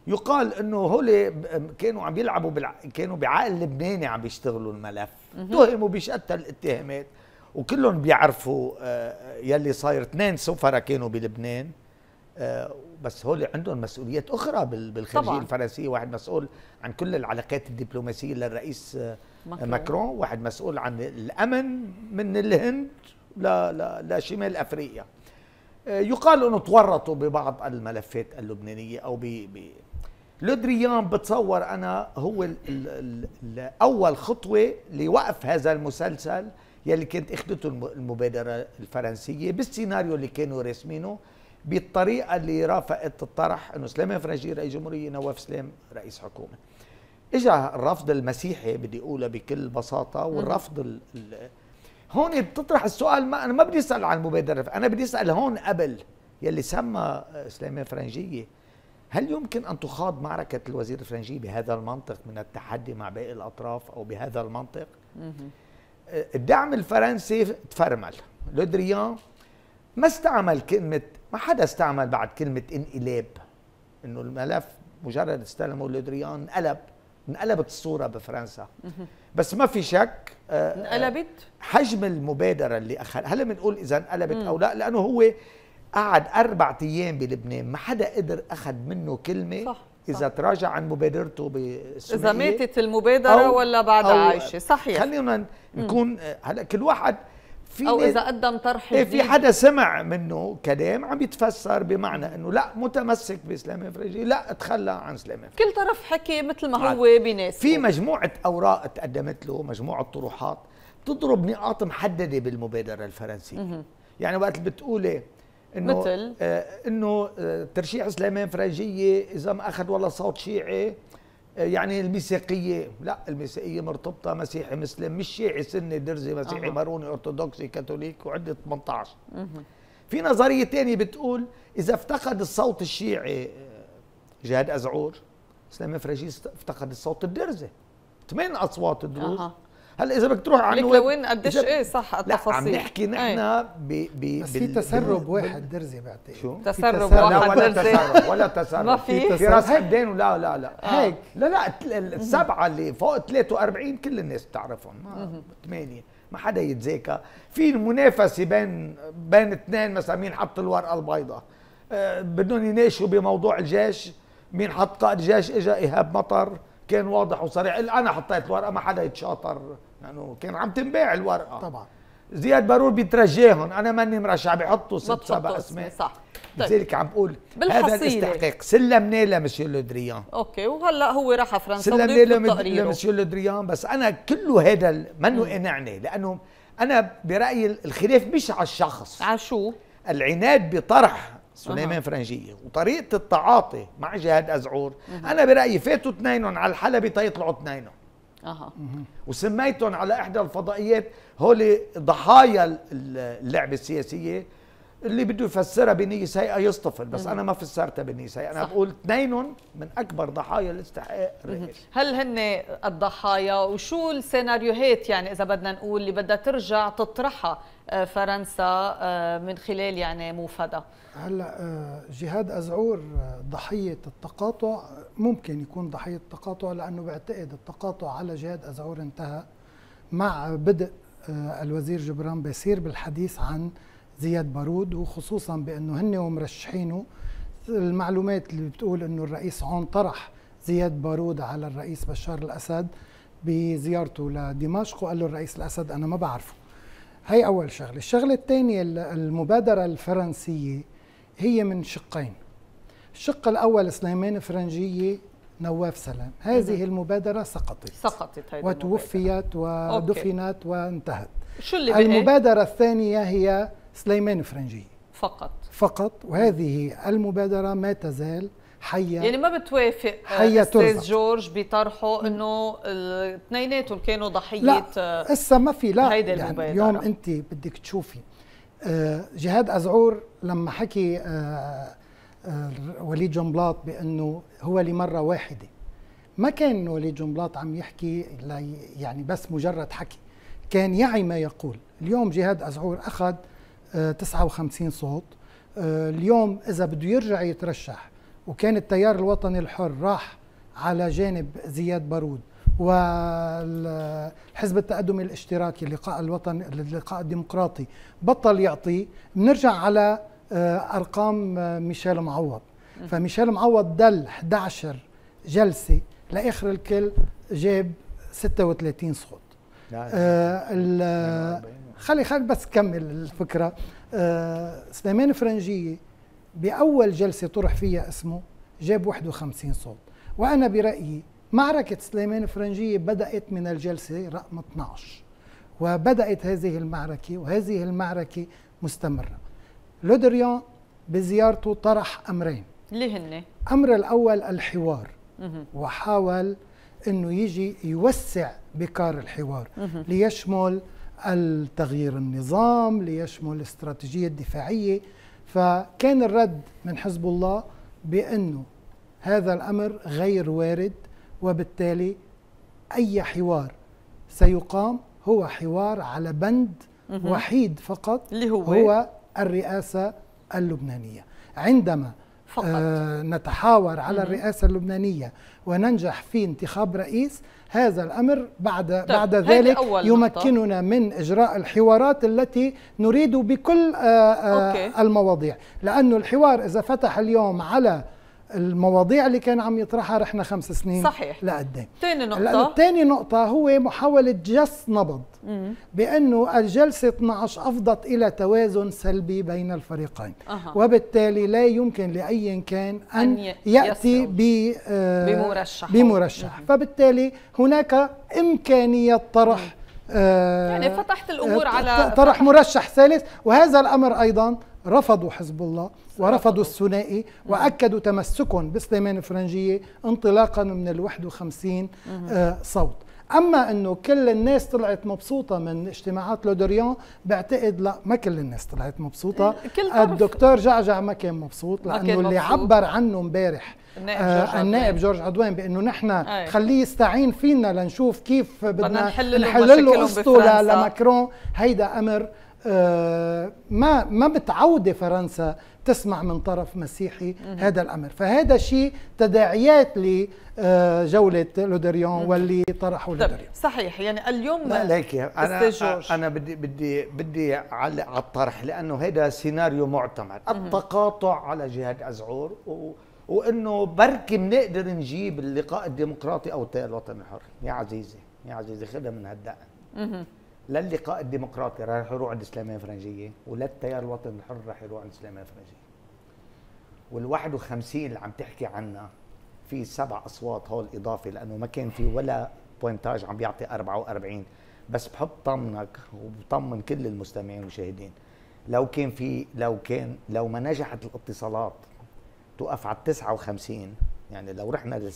يقال انه هول كانوا عم يلعبوا بالع... كانوا بعقل لبناني عم بيشتغلوا الملف اتهموا بشتى الاتهامات وكلهم بيعرفوا آه، يلي صاير اثنين سفراء كانوا بلبنان آه، بس هول عندهم مسؤوليات اخرى بالخارجيه الفرنسيه واحد مسؤول عن كل العلاقات الدبلوماسيه للرئيس آه، مكرون, ماكرون. واحد مسؤول عن الامن من الهند لشمال افريقيا آه، يقال انه تورطوا ببعض الملفات اللبنانيه او ب لودريان بتصور انا هو الـ الـ الـ الـ اول خطوه لوقف هذا المسلسل يلي كانت اخذته المبادره الفرنسيه بالسيناريو اللي كانوا راسمينه بالطريقه اللي رافقت الطرح انه سليمان فرنجي رئيس جمهوريه نواف سلام رئيس حكومه اجى الرفض المسيحي بدي اقولها بكل بساطه والرفض ال ال هون بتطرح السؤال ما انا ما بدي اسال عن المبادره انا بدي اسال هون قبل يلي سمى آه، سليمان فرنجيه هل يمكن ان تخاض معركه الوزير الفرنجي بهذا المنطق من التحدي مع باقي الاطراف او بهذا المنطق؟ آه، الدعم الفرنسي تفرمل لودريان ما استعمل كلمه ما حدا استعمل بعد كلمه انقلاب انه الملف مجرد استلمه لودريان انقلب انقلبت الصوره بفرنسا بس ما في شك آه، آه، انقلبت حجم المبادره اللي أخذ هلا بنقول اذا انقلبت او لا لانه هو قعد اربع ايام بلبنان ما حدا قدر اخذ منه كلمه صح. اذا صح. تراجع عن مبادرته بالسوريه اذا ماتت المبادره ولا بعد عايشه صحيح خلينا نكون هلا كل واحد في او اذا قدم طرح جديد إيه، في حدا سمع منه كلام عم يتفسر بمعنى انه لا متمسك باسلام افريجي لا اتخلى عن اسلام افريجي كل طرف حكي مثل ما هو بيناسبه في مجموعه اوراق تقدمت له مجموعه طروحات تضرب نقاط محدده بالمبادره الفرنسيه يعني وقت بتقولي انه مثل آه انه آه، ترشيح اسلام افريجي اذا ما اخذ ولا صوت شيعي يعني الميثاقيه لا الميثاقيه مرتبطه مسيحي مسلم مش شيعي سني درزي مسيحي أه. ماروني ارثوذكسي كاثوليك وعده 18 أه. في نظريه تانية بتقول اذا افتقد الصوت الشيعي آه، جهاد ازعور اسلام فرجيس افتقد الصوت الدرزي ثمان اصوات الدروز أه. هلا اذا بدك تروح على الويب لوين قديش ايه صح التفاصيل عم نحكي نحن ب ب بس في تسرب واحد درزي بعتقد شو تسرب واحد درزي ولا تسرب ما في في راس حدين ولا لا لا آه. هيك لا لا السبعه اللي فوق 43 كل الناس بتعرفهم آه، ثمانيه ما حدا يتزيكا في منافسه بين بين اثنين مثلا مين حط الورقه البيضاء آه، بدهم يناقشوا بموضوع الجيش مين حط قائد جيش اجى ايهاب مطر كان واضح وصريح انا حطيت الورقه ما حدا يتشاطر لانه يعني كان عم تنباع الورقه طبعا زياد بارور بيترجاهم انا ماني مرشح بيحطوا ست سبع اسماء صح طيب. لذلك عم بقول هذا الاستحقاق سلمناه لمسيو لودريان اوكي وهلا هو راح فرنسا سلمناه لمسيو لودريان بس انا كله هذا منه قنعني لانه انا برايي الخلاف مش على الشخص على شو؟ العناد بطرح سليمان فرنجيه وطريقه التعاطي مع جهاد ازعور انا برايي فاتوا اثنينهم على الحلبه تيطلعوا اثنينهم اها وسميتهم على احدى الفضائيات هول ضحايا اللعبه السياسيه اللي بده يفسرها بنيه سيئه يصطفل بس مم. انا ما فسرتها بنيه سيئه انا صح. بقول اثنينهم من اكبر ضحايا الاستحقاق هل هن الضحايا وشو السيناريوهات يعني اذا بدنا نقول اللي بدها ترجع تطرحها آه، فرنسا آه، من خلال يعني موفدة هلا آه، جهاد أزعور ضحية التقاطع ممكن يكون ضحية التقاطع لأنه بعتقد التقاطع على جهاد أزعور انتهى مع بدء الوزير جبران بيصير بالحديث عن زياد بارود وخصوصا بأنه هن ومرشحينه المعلومات اللي بتقول أنه الرئيس عون طرح زياد بارود على الرئيس بشار الأسد بزيارته لدمشق وقال له الرئيس الأسد أنا ما بعرفه هي أول شغلة الشغلة الثانية المبادرة الفرنسية هي من شقين الشق الأول سليمان فرنجية نواف سلام هذه المبادرة سقطت سقطت هذه وتوفيت ودفنت وانتهت شو اللي المبادرة الثانية هي سليمان فرنجية فقط فقط وهذه المبادرة ما تزال حيا يعني ما بتوافق آه، حيا استاذ جورج بطرحه انه اثنيناتهم كانوا ضحيه لا هسه آه، ما في لا هيدا يعني اليوم انت بدك تشوفي آه، جهاد ازعور لما حكي وليد جنبلاط بانه هو لمره واحده ما كان وليد جنبلاط عم يحكي يعني بس مجرد حكي كان يعي ما يقول اليوم جهاد أزعور أخذ 59 صوت اليوم إذا بده يرجع يترشح وكان التيار الوطني الحر راح على جانب زياد بارود وحزب التقدم الاشتراكي اللقاء الوطن اللقاء الديمقراطي بطل يعطي بنرجع على ارقام ميشيل معوض فميشيل معوض دل 11 جلسه لاخر الكل جاب 36 صوت آه خلي خلي بس كمل الفكره آه سليمان فرنجيه باول جلسه طرح فيها اسمه جاب 51 صوت وانا برايي معركه سليمان فرنجيه بدات من الجلسه رقم 12 وبدات هذه المعركه وهذه المعركه مستمره لودريان بزيارته طرح امرين اللي هن امر الاول الحوار وحاول انه يجي يوسع بكار الحوار ليشمل التغيير النظام ليشمل الاستراتيجيه الدفاعيه فكان الرد من حزب الله بأنه هذا الأمر غير وارد وبالتالي أي حوار سيقام هو حوار على بند وحيد فقط اللي هو, هو الرئاسة اللبنانية عندما فقط. آه نتحاور على الرئاسة اللبنانية وننجح في انتخاب رئيس هذا الأمر بعد, طيب بعد ذلك يمكننا نقطة. من إجراء الحوارات التي نريد بكل آآ آه، آآ آه، المواضيع لأن الحوار إذا فتح اليوم على المواضيع اللي كان عم يطرحها رحنا خمس سنين صحيح لقدام تاني نقطة تاني نقطة هو محاولة جس نبض مم. بأنه الجلسة 12 أفضت إلى توازن سلبي بين الفريقين أه. وبالتالي لا يمكن لأي كان أن, أن يأتي ب بمرشح آه، بمرشح مم. فبالتالي هناك إمكانية طرح مم. يعني آه يعني فتحت الأمور على طرح مرشح ثالث وهذا الأمر أيضا رفضوا حزب الله ورفضوا الثنائي وأكدوا تمسكهم بسليمان الفرنجية انطلاقا من ال 51 آه، صوت اما انه كل الناس طلعت مبسوطه من اجتماعات لودريان بعتقد لا ما كل الناس طلعت مبسوطه إيه، كل الدكتور جعجع ما كان مبسوط لانه اللي عبر عنه امبارح النائب, آه النائب جورج عدوان بانه نحن خليه يستعين فينا لنشوف كيف بدنا نحل له قصته لماكرون هيدا امر آه، ما ما متعوده فرنسا تسمع من طرف مسيحي هذا الامر فهذا شيء تداعيات لجوله آه، لودريون واللي طرحوا طيب، لودريون صحيح يعني اليوم لا ليك انا انا بدي بدي بدي اعلق على الطرح لانه هذا سيناريو معتمد التقاطع على جهه ازعور و وانه بركي بنقدر نجيب اللقاء الديمقراطي او التيار الوطني الحر يا عزيزي يا عزيزي خذها من هالدقن لا اللقاء الديمقراطي راح يروح عند سليمان الفرنجيه ولا التيار الوطني الحر راح يروح عند سليمان الفرنجيه وال 51 اللي عم تحكي عنها في سبع اصوات هول اضافي لانه ما كان في ولا بوينتاج عم بيعطي 44 بس بحب طمنك وبطمن كل المستمعين والمشاهدين لو كان في لو كان لو ما نجحت الاتصالات توقف على 59 يعني لو رحنا لل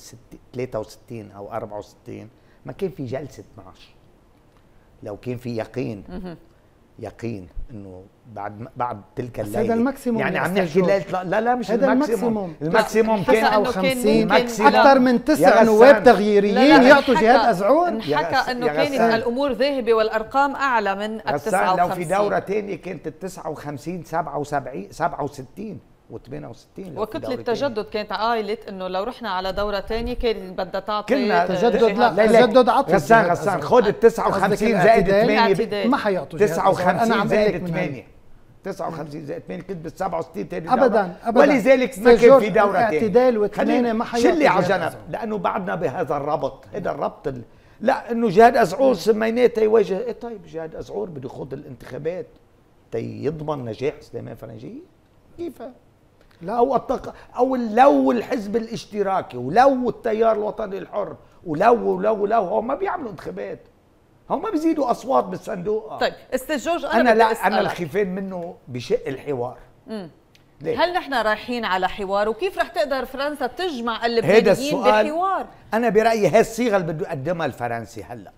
63 او 64 ما كان في جلسه 12 لو كان في يقين يقين انه بعد بعد تلك الليله هذا الماكسيموم يعني عم نحكي ليله لا لا مش هذا الماكسيموم الماكسيموم كان او 50 اكثر من تسع نواب تغييريين يعطوا جهاد ازعور انحكى انه كانت الامور ذاهبه والارقام اعلى من ال 59 لو في دوره ثانيه كانت ال 59 77 67 و68 وكتلة التجدد كانت قايلت انه لو رحنا على دورة ثانية كانت بدها تعطي كنا تجدد لا تجدد عطل غسان غسان خذ ال 59 زائد 8 ما حيعطوا 59 زائد 8 59 زائد 8 كنت بال 67 ثاني ابدا ابدا ولذلك ما كان في دوره ثانيه اعتدال وثمانيه ما حيعطوا شلي على جنب لانه بعدنا بهذا الربط هذا الربط لا انه جهاد ازعور سميناته يواجه إيه طيب جهاد ازعور بده يخوض الانتخابات تيضمن نجاح سليمان فرنجي كيف لا او التق... او لو الحزب الاشتراكي ولو التيار الوطني الحر ولو ولو ولو هم ما بيعملوا انتخابات هم ما بيزيدوا اصوات بالصندوق طيب استاذ انا, أنا لا أسألك. انا الخيفين منه بشق الحوار امم ليه؟ هل نحن رايحين على حوار وكيف رح تقدر فرنسا تجمع اللبنانيين بحوار انا برايي هي الصيغه اللي بده يقدمها الفرنسي هلا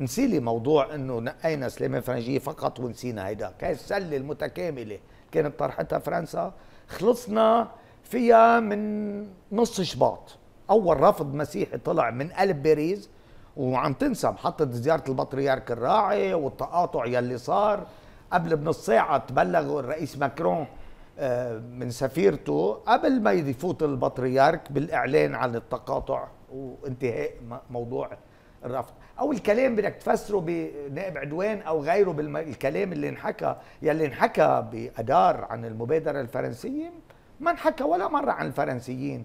نسيلي موضوع انه نقينا سليمان فرنجيه فقط ونسينا هيداك هي السله المتكامله كانت طرحتها فرنسا خلصنا فيها من نص شباط اول رافض مسيحي طلع من قلب باريس وعم تنسب حطت زياره البطريرك الراعي والتقاطع يلي صار قبل بنص ساعه تبلغ الرئيس ماكرون آه، من سفيرته قبل ما يفوت البطريرك بالاعلان عن التقاطع وانتهاء موضوع الرفض او الكلام بدك تفسره بنائب عدوان او غيره بالكلام اللي انحكى يلي انحكى بادار عن المبادره الفرنسيه ما انحكى ولا مره عن الفرنسيين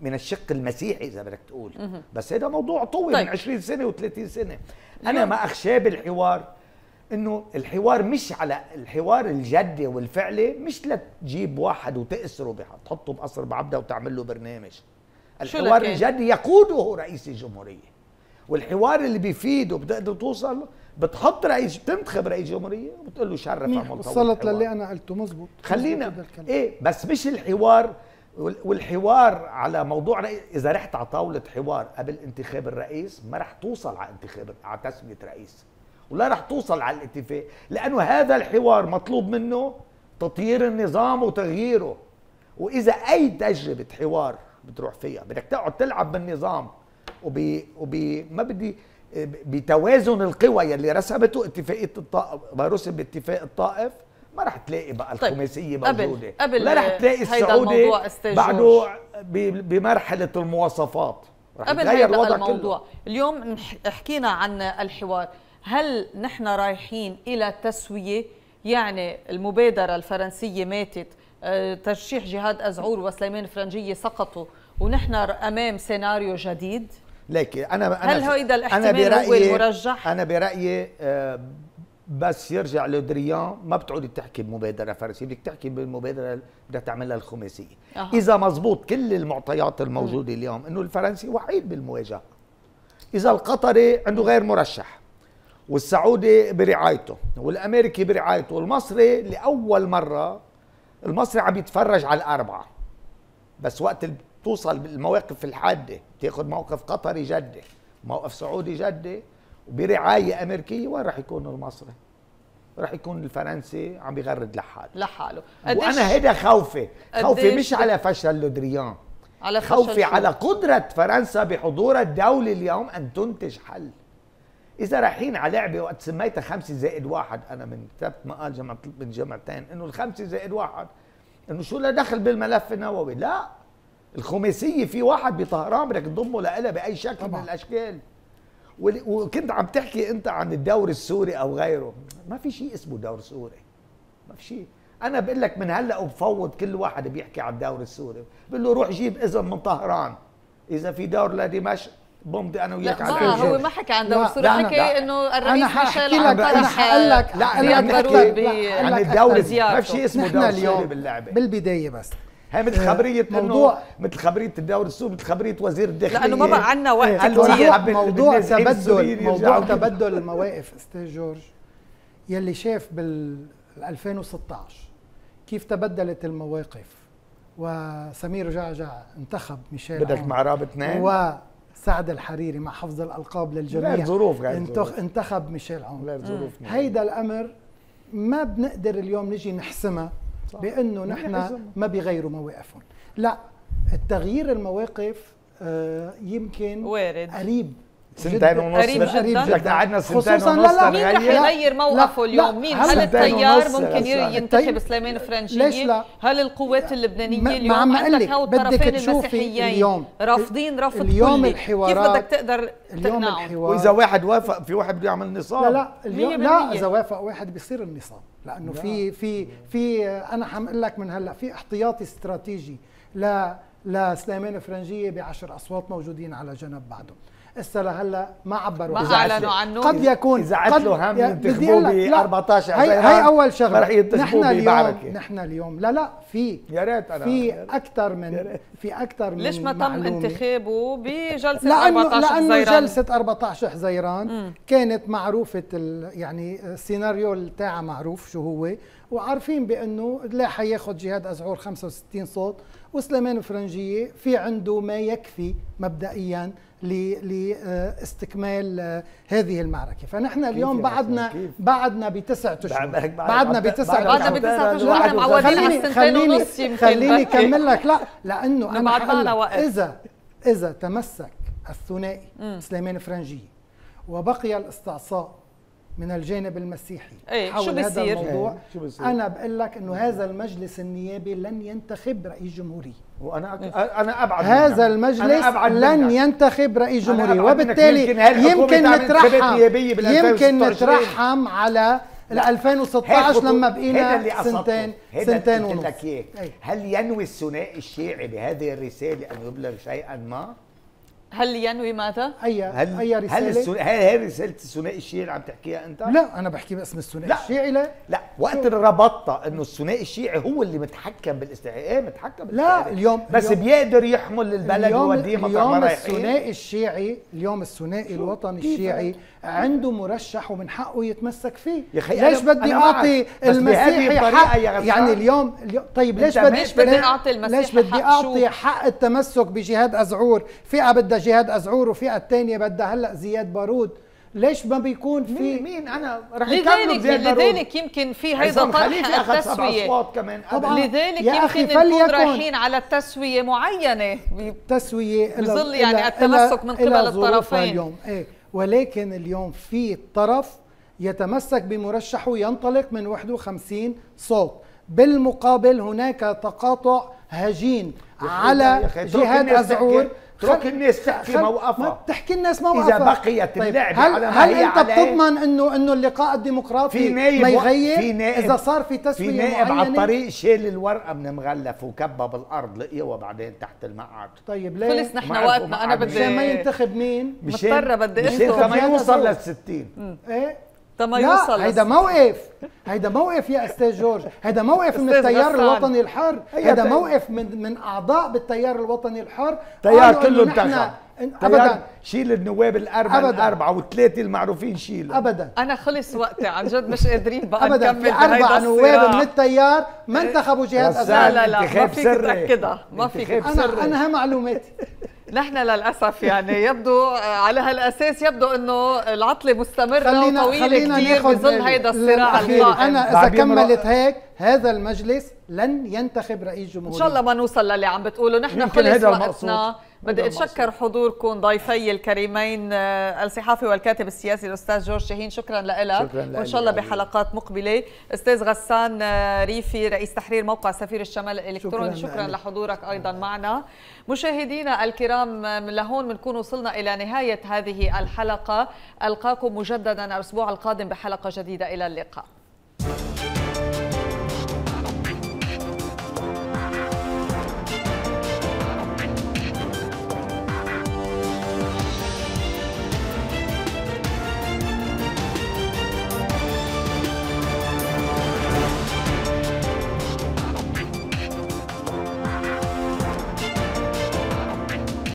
من الشق المسيحي اذا بدك تقول بس هذا موضوع طويل طيب. من 20 سنه و30 سنه انا ما اخشاه بالحوار انه الحوار مش على الحوار الجدي والفعلي مش لتجيب واحد وتأسره تحطه بقصر بعبده وتعمل له برنامج الحوار إيه؟ الجدي يقوده رئيس الجمهوريه والحوار اللي بيفيد وبتقدر توصل بتحط رئيس بتنتخب رئيس جمهوريه وبتقول له شرف عمر وصلت للي انا قلته مزبوط خلينا ايه بس مش الحوار والحوار على موضوع رئيس اذا رحت على طاوله حوار قبل انتخاب الرئيس ما رح توصل على انتخاب على تسميه رئيس ولا رح توصل على الاتفاق لانه هذا الحوار مطلوب منه تطيير النظام وتغييره واذا اي تجربه حوار بتروح فيها بدك تقعد تلعب بالنظام وبي وبي بدي بتوازن القوى يلي رسمته اتفاقيه الطائف ما رسم باتفاق الطائف ما رح تلاقي بقى طيب، الخماسيه طيب. موجوده قبل لا رح تلاقي السعودي بعده بمرحله المواصفات رح قبل هيدا الموضوع كله. اليوم حكينا عن الحوار هل نحن رايحين الى تسويه يعني المبادره الفرنسيه ماتت آه، ترشيح جهاد ازعور وسليمان فرنجيه سقطوا ونحن امام سيناريو جديد ليك انا انا هل هيدا الاحتمال هو المرجح؟ انا برايي آه، بس يرجع لدريان ما بتعودي تحكي بمبادره فرنسيه بدك تحكي بالمبادره بدك تعملها الخماسيه أه. اذا مزبوط كل المعطيات الموجوده اليوم انه الفرنسي وحيد بالمواجهه اذا القطري عنده غير مرشح والسعودي برعايته والامريكي برعايته والمصري لاول مره المصري عم يتفرج على الاربعه بس وقت توصل بالمواقف الحاده تاخذ موقف قطري جده موقف سعودي جده وبرعايه امريكيه وين راح يكون المصري راح يكون الفرنسي عم يغرد لحاله لحاله وانا هيدا خوفي خوفي مش على فشل لودريان على فشل خوفي شو؟ على قدره فرنسا بحضورها الدولي اليوم ان تنتج حل اذا رايحين على لعبه وقت سميتها خمسة زائد واحد انا من كتبت مقال جمعت من جمعتين انه الخمسة زائد واحد انه شو له دخل بالملف النووي لا الخماسية في واحد بطهران بدك تضمه لها باي شكل طبعا. من الاشكال وكنت عم تحكي انت عن الدوري السوري او غيره ما في شيء اسمه دور سوري ما في شيء انا بقول لك من هلا وبفوض كل واحد بيحكي عن الدوري السوري بقول له روح جيب اذن من طهران اذا في دور لدمشق بمضي انا وياك على الحجه هو ما حكى عن دور سوري حكى انه الرئيس ميشيل عم طرح انا لك لا انا عن الدوري ما في شيء اسمه دور سوري باللعبه بالبدايه بس هي مثل خبريه آه، موضوع مثل خبريه الدور السوري مثل خبريه وزير الداخليه لانه ما بقى عندنا وقت كتير موضوع تبدل موضوع تبدل المواقف استاذ جورج يلي شاف بال 2016 كيف تبدلت المواقف وسمير جعجع انتخب ميشيل بدك مع راب اثنين وسعد الحريري مع حفظ الالقاب للجميع غير ظروف غير ظروف انتخب ميشيل عون غير ظروف هيدا الامر ما بنقدر اليوم نجي نحسمها بانه نحن ما بيغيروا مواقفهم لا التغيير المواقف آه، يمكن وارد قريب سنتين ونص قريب جدا قريب جدا قعدنا سنتين ونص لا لا مين رح يغير موقفه اليوم مين هل التيار ممكن ينتخب سليمان فرنجي ليش لا هل القوات اللبنانيه اليوم ما عم عندك هو الطرفين المسيحيين اليوم رافضين رفض اليوم كلي الحوارات كيف بدك تقدر اليوم الحوار واذا واحد وافق في واحد بده يعمل نصاب لا لا لا اذا وافق واحد بيصير النصاب لانه في في في انا حمقول لك من هلا في احتياطي استراتيجي لا لسليمان فرنجيه بعشر اصوات موجودين على جنب بعضهم هسه لهلا ما عبروا ما اعلنوا عنه قد يكون اذا عدلوا هم ينتخبوه ب 14 هي, هي اول شغله ما رح ينتخبوه بمعركه نحن اليوم لا لا في يا ريت انا في اكثر من في اكثر من ليش ما تم انتخابه بجلسه لأنه 14 حزيران لانه جلسه 14 حزيران كانت معروفه يعني السيناريو تاعها معروف شو هو وعارفين بانه لا حياخذ جهاد ازعور 65 صوت وسليمان فرنجيه في عنده ما يكفي مبدئيا لاستكمال آه، آه، هذه المعركه فنحن اليوم بعدنا بعدنا بتسعة اشهر بعدنا بتسعة بعدنا بتسعة اشهر احنا معودين على السنتين ونص خليني اكمل لك لا لانه انا اذا اذا تمسك الثنائي سليمان فرنجي وبقي الاستعصاء من الجانب المسيحي ايه حول شو هذا الموضوع ايه شو انا بقول لك انه هذا المجلس النيابي لن ينتخب رئيس جمهوريه وانا إيه. انا ابعد هذا المجلس أبعد لن ينتخب رئيس جمهوري وبالتالي يمكن نترحم يمكن نترحم على 2016 لما بقينا سنتين سنتين ونص إيه. هل ينوي الثنائي الشيعي بهذه الرساله ان يبلغ شيئا ما؟ هل ينوي ماذا؟ أي هل أي رسالة؟ هل السن... هل هي رسالة الثنائي الشيعي اللي عم تحكيها أنت؟ لا أنا بحكي باسم الثنائي الشيعي لا لا وقت اللي ربطتها إنه الثنائي الشيعي هو اللي متحكم بالاستعمار إيه متحكم بالاستعمار. لا اليوم بس اليوم بيقدر يحمل البلد ويوديه مطعم اليوم الثنائي الشيعي اليوم الثنائي الوطني الشيعي عنده مرشح ومن حقه يتمسك فيه يا خي ليش بدي اعطي المسيحي حق يا يعني اليوم, اليوم طيب ليش بدي ليش بدي اعطي المسيحي ليش بدي اعطي حق التمسك بجهاد ازعور فئه بدها جهاد ازعور وفئه الثانيه بدها هلا زياد بارود ليش ما بيكون في مين, مين انا رح لذلك لذلك يمكن في هيدا طرح التسويه اصوات كمان قبل لذلك يمكن نكون رايحين على تسويه معينه تسويه بظل يعني التمسك من قبل الطرفين اليوم. ايه ولكن اليوم في طرف يتمسك بمرشحه ينطلق من 51 صوت بالمقابل هناك تقاطع هجين على جهاد أزعور اترك الناس تحكي موقفها ما تحكي الناس موقفها اذا بقيت طيب اللعبه هل, على ما هل هي انت بتضمن انه انه اللقاء الديمقراطي في نائب ما يغير في نائب اذا صار في تسويه في نائب على الطريق شال الورقه من مغلف وكبها بالارض لقيها بعدين تحت المقعد طيب ليه خلص نحن وقتنا انا بدي مشان ما ينتخب مين مضطره بدي اسكت ما يوصل لل 60 ايه تما يوصل هيدا موقف هيدا موقف يا استاذ جورج هيدا موقف من التيار الوطني الحر هيدا موقف من من اعضاء بالتيار الوطني الحر تيار كله انتخب طيب، ابدا يعني شيل النواب الاربعه الاربعه والثلاثه المعروفين شيل ابدا انا خلص وقتي عن جد مش قادرين بقى ابدا نكمل في اربع نواب من التيار ما إيه. انتخبوا جهاد لا لا لا ما فيك تاكدها ما فيك انا انا ها معلوماتي نحن للاسف يعني يبدو آه، على هالاساس يبدو انه العطله مستمره خلينا وطويله خلينا كثير بظل هيدا الصراع القائم انا اذا كملت هيك هذا المجلس لن ينتخب رئيس جمهوريه ان شاء الله ما نوصل للي عم بتقوله نحن خلص وقتنا بدي اتشكر حضوركم ضيفي الكريمين آه، الصحافي والكاتب السياسي الاستاذ جورج شاهين شكرا لك وان شاء الله بحلقات مقبله استاذ غسان آه، ريفي رئيس تحرير موقع سفير الشمال الالكتروني شكرا, شكرا لحضورك ايضا نعم. معنا مشاهدينا الكرام آه، من لهون بنكون وصلنا الى نهايه هذه الحلقه القاكم مجددا الاسبوع القادم بحلقه جديده الى اللقاء